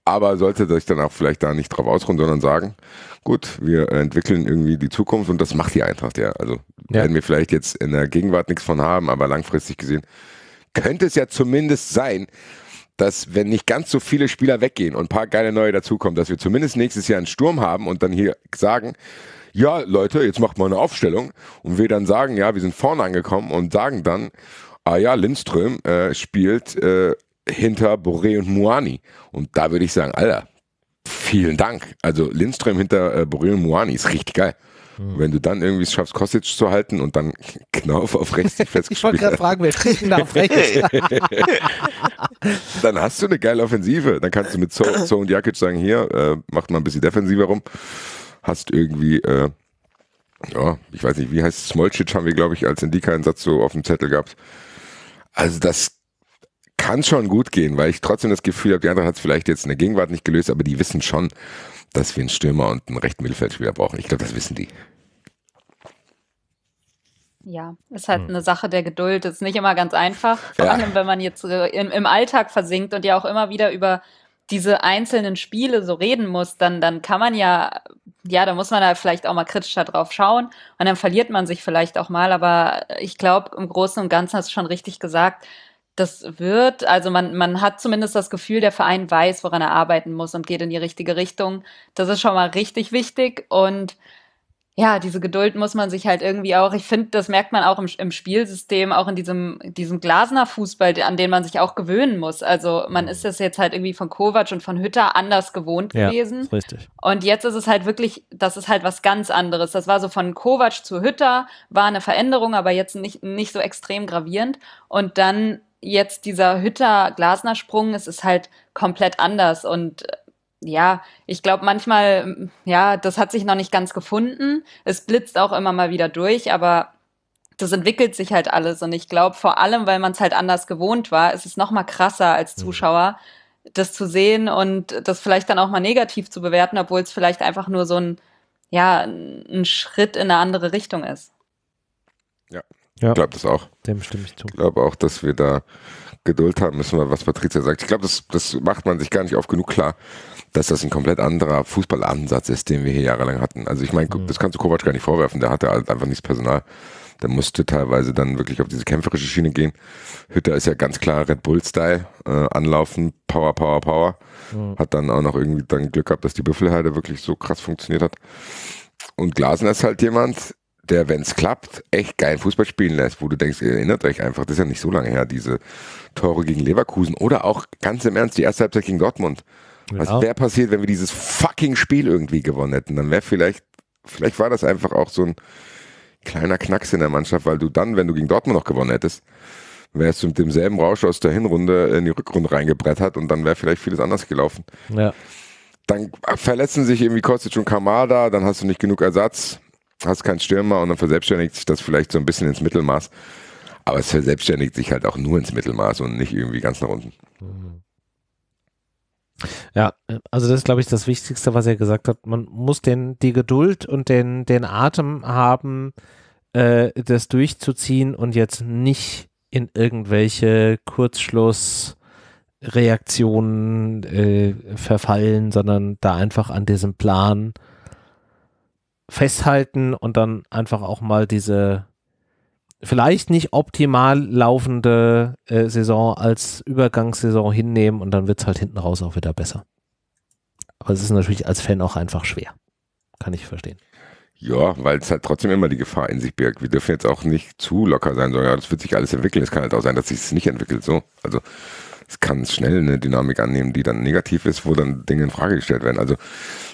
Aber sollte sich dann auch vielleicht da nicht drauf ausruhen, sondern sagen, gut, wir entwickeln irgendwie die Zukunft und das macht die Eintracht ja. Also ja. werden wir vielleicht jetzt in der Gegenwart nichts von haben, aber langfristig gesehen könnte es ja zumindest sein, dass wenn nicht ganz so viele Spieler weggehen und ein paar geile neue dazukommen, dass wir zumindest nächstes Jahr einen Sturm haben und dann hier sagen, ja Leute, jetzt macht mal eine Aufstellung und wir dann sagen, ja, wir sind vorne angekommen und sagen dann, ah ja, Lindström äh, spielt äh, hinter Boré und Muani und da würde ich sagen, Alter, vielen Dank. Also Lindström hinter äh, Boré und Muani ist richtig geil. Mhm. Wenn du dann irgendwie es schaffst, Kostic zu halten und dann Knauf auf rechts die festgespielt Ich wollte gerade fragen, wer kriegt auf rechts? dann hast du eine geile Offensive. Dann kannst du mit So, so und Jakic sagen, hier, äh, macht mal ein bisschen defensiver rum. Hast irgendwie... Äh, ja, ich weiß nicht, wie heißt Smolcic haben wir, glaube ich, als Indika einen Satz so auf dem Zettel gehabt. Also das kann schon gut gehen, weil ich trotzdem das Gefühl habe, die anderen hat es vielleicht jetzt in der Gegenwart nicht gelöst, aber die wissen schon, dass wir einen Stürmer und einen rechten Mittelfeldspieler brauchen. Ich glaube, das wissen die. Ja, ist halt hm. eine Sache der Geduld. Ist nicht immer ganz einfach. Vor ja. allem, wenn man jetzt äh, im, im Alltag versinkt und ja auch immer wieder über diese einzelnen Spiele so reden muss, dann, dann kann man ja, ja, da muss man da vielleicht auch mal kritischer drauf schauen und dann verliert man sich vielleicht auch mal. Aber ich glaube, im Großen und Ganzen hast du schon richtig gesagt, das wird. Also man, man hat zumindest das Gefühl, der Verein weiß, woran er arbeiten muss und geht in die richtige Richtung. Das ist schon mal richtig wichtig. Und ja, diese Geduld muss man sich halt irgendwie auch, ich finde, das merkt man auch im, im Spielsystem, auch in diesem, diesem Glasner-Fußball, an den man sich auch gewöhnen muss. Also man ist das jetzt halt irgendwie von Kovac und von Hütter anders gewohnt ja, gewesen. Richtig. Und jetzt ist es halt wirklich, das ist halt was ganz anderes. Das war so von Kovac zu Hütter, war eine Veränderung, aber jetzt nicht, nicht so extrem gravierend. Und dann jetzt dieser Hütter-Glasner-Sprung, es ist halt komplett anders. Und äh, ja, ich glaube manchmal, ja, das hat sich noch nicht ganz gefunden. Es blitzt auch immer mal wieder durch, aber das entwickelt sich halt alles. Und ich glaube, vor allem, weil man es halt anders gewohnt war, ist es noch mal krasser als mhm. Zuschauer, das zu sehen und das vielleicht dann auch mal negativ zu bewerten, obwohl es vielleicht einfach nur so ein, ja, ein Schritt in eine andere Richtung ist. Ja, ja. Ich glaube das auch. Dem stimme ich zu. Ich glaube auch, dass wir da Geduld haben müssen, was Patricia sagt. Ich glaube, das, das macht man sich gar nicht oft genug klar, dass das ein komplett anderer Fußballansatz ist, den wir hier jahrelang hatten. Also ich meine, mhm. das kannst du Kovac gar nicht vorwerfen, der hatte halt einfach nichts Personal. Der musste teilweise dann wirklich auf diese kämpferische Schiene gehen. Hütter ist ja ganz klar Red Bull-Style, äh, anlaufen, Power, Power, Power. Mhm. Hat dann auch noch irgendwie dann Glück gehabt, dass die Büffelheide wirklich so krass funktioniert hat. Und Glasner ist halt jemand, der, wenn es klappt, echt geilen Fußball spielen lässt, wo du denkst, ihr erinnert euch einfach, das ist ja nicht so lange her, diese Tore gegen Leverkusen oder auch ganz im Ernst die erste Halbzeit gegen Dortmund. Was ja. wäre passiert, wenn wir dieses fucking Spiel irgendwie gewonnen hätten? Dann wäre vielleicht, vielleicht war das einfach auch so ein kleiner Knacks in der Mannschaft, weil du dann, wenn du gegen Dortmund noch gewonnen hättest, wärst du mit demselben Rausch aus der Hinrunde in die Rückrunde reingebrettert und dann wäre vielleicht vieles anders gelaufen. Ja. Dann verletzen sich irgendwie Kostic und Kamada, dann hast du nicht genug Ersatz hast keinen Stürmer und dann verselbstständigt sich das vielleicht so ein bisschen ins Mittelmaß. Aber es verselbstständigt sich halt auch nur ins Mittelmaß und nicht irgendwie ganz nach unten. Ja, also das ist, glaube ich, das Wichtigste, was er gesagt hat. Man muss den, die Geduld und den, den Atem haben, äh, das durchzuziehen und jetzt nicht in irgendwelche Kurzschlussreaktionen äh, verfallen, sondern da einfach an diesem Plan festhalten und dann einfach auch mal diese vielleicht nicht optimal laufende äh, Saison als Übergangssaison hinnehmen und dann wird es halt hinten raus auch wieder besser. Aber es ist natürlich als Fan auch einfach schwer. Kann ich verstehen. Ja, weil es halt trotzdem immer die Gefahr in sich birgt. Wir dürfen jetzt auch nicht zu locker sein, sondern ja, das wird sich alles entwickeln. Es kann halt auch sein, dass sich es nicht entwickelt. So, also es kann schnell eine Dynamik annehmen, die dann negativ ist, wo dann Dinge in Frage gestellt werden. Also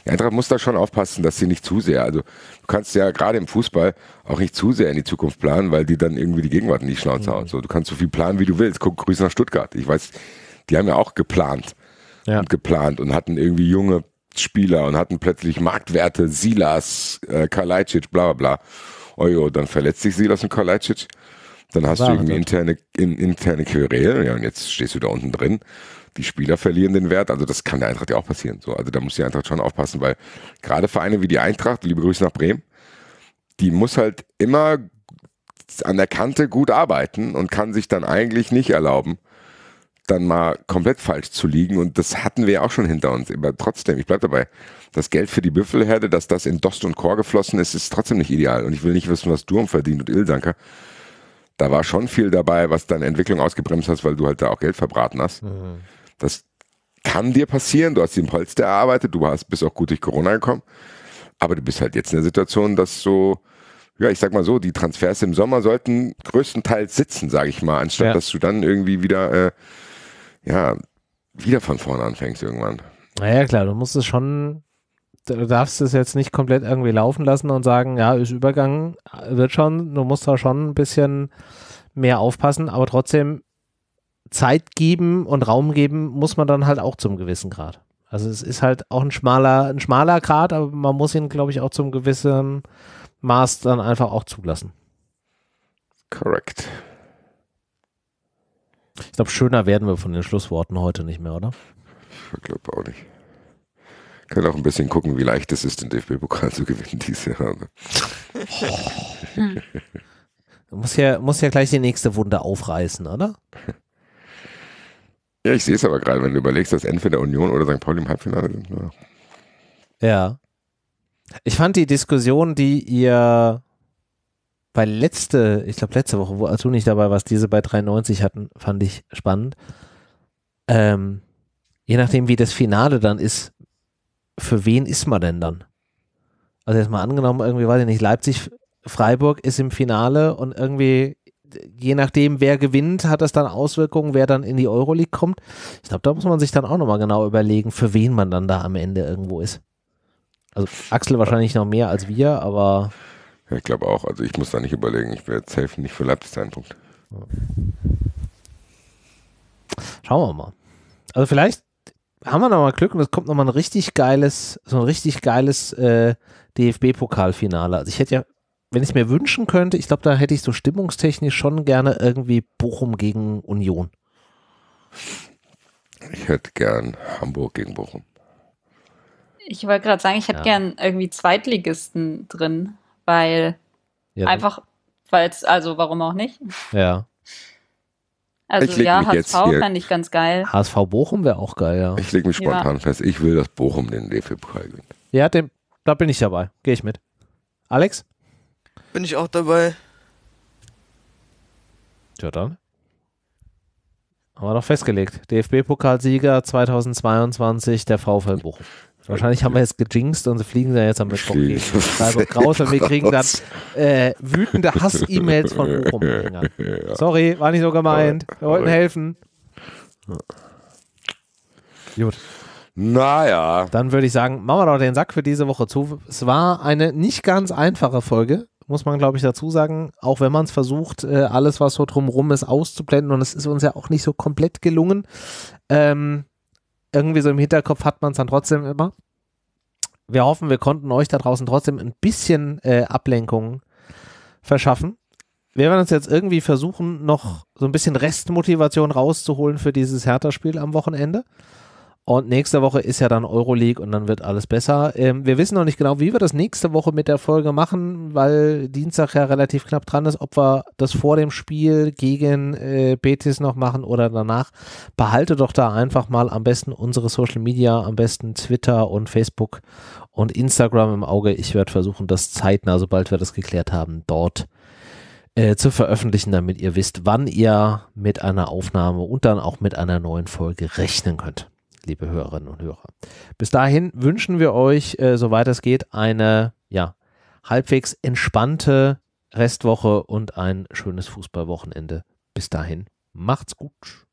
die Eintracht muss da schon aufpassen, dass sie nicht zu sehr, also du kannst ja gerade im Fußball auch nicht zu sehr in die Zukunft planen, weil die dann irgendwie die Gegenwart in die Schnauze mhm. haut. So, du kannst so viel planen, wie du willst. Guck, Grüße nach Stuttgart. Ich weiß, die haben ja auch geplant ja. und geplant und hatten irgendwie junge Spieler und hatten plötzlich Marktwerte, Silas, äh, Kalajdzic, bla bla bla. Oh jo, dann verletzt sich Silas und Kalajdzic dann hast du irgendwie interne, in, interne Querelen, ja, und jetzt stehst du da unten drin. Die Spieler verlieren den Wert, also das kann der Eintracht ja auch passieren. So, also da muss die Eintracht schon aufpassen, weil gerade Vereine wie die Eintracht, liebe Grüße nach Bremen, die muss halt immer an der Kante gut arbeiten und kann sich dann eigentlich nicht erlauben, dann mal komplett falsch zu liegen. Und das hatten wir ja auch schon hinter uns. Aber trotzdem, ich bleib dabei, das Geld für die Büffelherde, dass das in Dost und Chor geflossen ist, ist trotzdem nicht ideal. Und ich will nicht wissen, was Durm verdient und Ildanker da war schon viel dabei, was deine Entwicklung ausgebremst hast, weil du halt da auch Geld verbraten hast. Mhm. Das kann dir passieren. Du hast den Polster erarbeitet, du hast, bist auch gut durch Corona gekommen. Aber du bist halt jetzt in der Situation, dass so, ja, ich sag mal so, die Transfers im Sommer sollten größtenteils sitzen, sage ich mal, anstatt ja. dass du dann irgendwie wieder, äh, ja, wieder von vorne anfängst irgendwann. Naja, klar, du musst es schon du darfst es jetzt nicht komplett irgendwie laufen lassen und sagen, ja, ist Übergang, wird schon, du musst da schon ein bisschen mehr aufpassen, aber trotzdem Zeit geben und Raum geben muss man dann halt auch zum gewissen Grad. Also es ist halt auch ein schmaler, ein schmaler Grad, aber man muss ihn, glaube ich, auch zum gewissen Maß dann einfach auch zulassen. Korrekt. Ich glaube, schöner werden wir von den Schlussworten heute nicht mehr, oder? Ich glaube auch nicht. Können auch ein bisschen gucken, wie leicht es ist, den DFB-Pokal zu gewinnen diese Jahr. Ne? muss ja, muss ja gleich die nächste Wunde aufreißen, oder? Ja, ich sehe es aber gerade, wenn du überlegst, dass entweder Union oder St. Pauli im Halbfinale sind. Ne? Ja. Ich fand die Diskussion, die ihr bei letzte, ich glaube letzte Woche, wo als du nicht dabei warst, diese bei 93 hatten, fand ich spannend. Ähm, je nachdem, wie das Finale dann ist, für wen ist man denn dann? Also jetzt mal angenommen, irgendwie, weiß ich nicht, Leipzig, Freiburg ist im Finale und irgendwie, je nachdem, wer gewinnt, hat das dann Auswirkungen, wer dann in die Euroleague kommt. Ich glaube, da muss man sich dann auch nochmal genau überlegen, für wen man dann da am Ende irgendwo ist. Also Axel wahrscheinlich noch mehr als wir, aber. Ja, ich glaube auch. Also ich muss da nicht überlegen. Ich werde jetzt helfen, nicht für Leipzig sein. Punkt. Schauen wir mal. Also vielleicht haben wir nochmal Glück und es kommt nochmal ein richtig geiles, so ein richtig geiles äh, DFB-Pokalfinale. Also ich hätte ja, wenn ich mir wünschen könnte, ich glaube, da hätte ich so stimmungstechnisch schon gerne irgendwie Bochum gegen Union. Ich hätte gern Hamburg gegen Bochum. Ich wollte gerade sagen, ich hätte ja. gern irgendwie Zweitligisten drin, weil ja, einfach, weil es, also warum auch nicht? Ja. Also ja, HSV fände ich ganz geil. HSV Bochum wäre auch geil, ja. Ich lege mich spontan ja. fest, ich will, dass Bochum den DFB-Pokal gewinnt. Ja, dem, da bin ich dabei. Gehe ich mit. Alex? Bin ich auch dabei. Tja, dann. Haben wir doch festgelegt. DFB-Pokalsieger 2022, der VfL Bochum. Wahrscheinlich haben wir jetzt gejinxt und fliegen da jetzt am Mittwoch gegen Freiburg raus und wir kriegen dann äh, wütende Hass-E-Mails von bochum ja. Sorry, war nicht so gemeint. Wir wollten helfen. Gut. Naja. Dann würde ich sagen, machen wir doch den Sack für diese Woche zu. Es war eine nicht ganz einfache Folge muss man, glaube ich, dazu sagen, auch wenn man es versucht, äh, alles, was so drumrum ist, auszublenden. Und es ist uns ja auch nicht so komplett gelungen. Ähm, irgendwie so im Hinterkopf hat man es dann trotzdem immer. Wir hoffen, wir konnten euch da draußen trotzdem ein bisschen äh, Ablenkung verschaffen. Wir werden uns jetzt irgendwie versuchen, noch so ein bisschen Restmotivation rauszuholen für dieses Hertha-Spiel am Wochenende. Und nächste Woche ist ja dann Euroleague und dann wird alles besser. Ähm, wir wissen noch nicht genau, wie wir das nächste Woche mit der Folge machen, weil Dienstag ja relativ knapp dran ist, ob wir das vor dem Spiel gegen äh, Betis noch machen oder danach. Behalte doch da einfach mal am besten unsere Social Media, am besten Twitter und Facebook und Instagram im Auge. Ich werde versuchen, das zeitnah, sobald wir das geklärt haben, dort äh, zu veröffentlichen, damit ihr wisst, wann ihr mit einer Aufnahme und dann auch mit einer neuen Folge rechnen könnt liebe Hörerinnen und Hörer. Bis dahin wünschen wir euch, äh, soweit es geht, eine ja, halbwegs entspannte Restwoche und ein schönes Fußballwochenende. Bis dahin, macht's gut.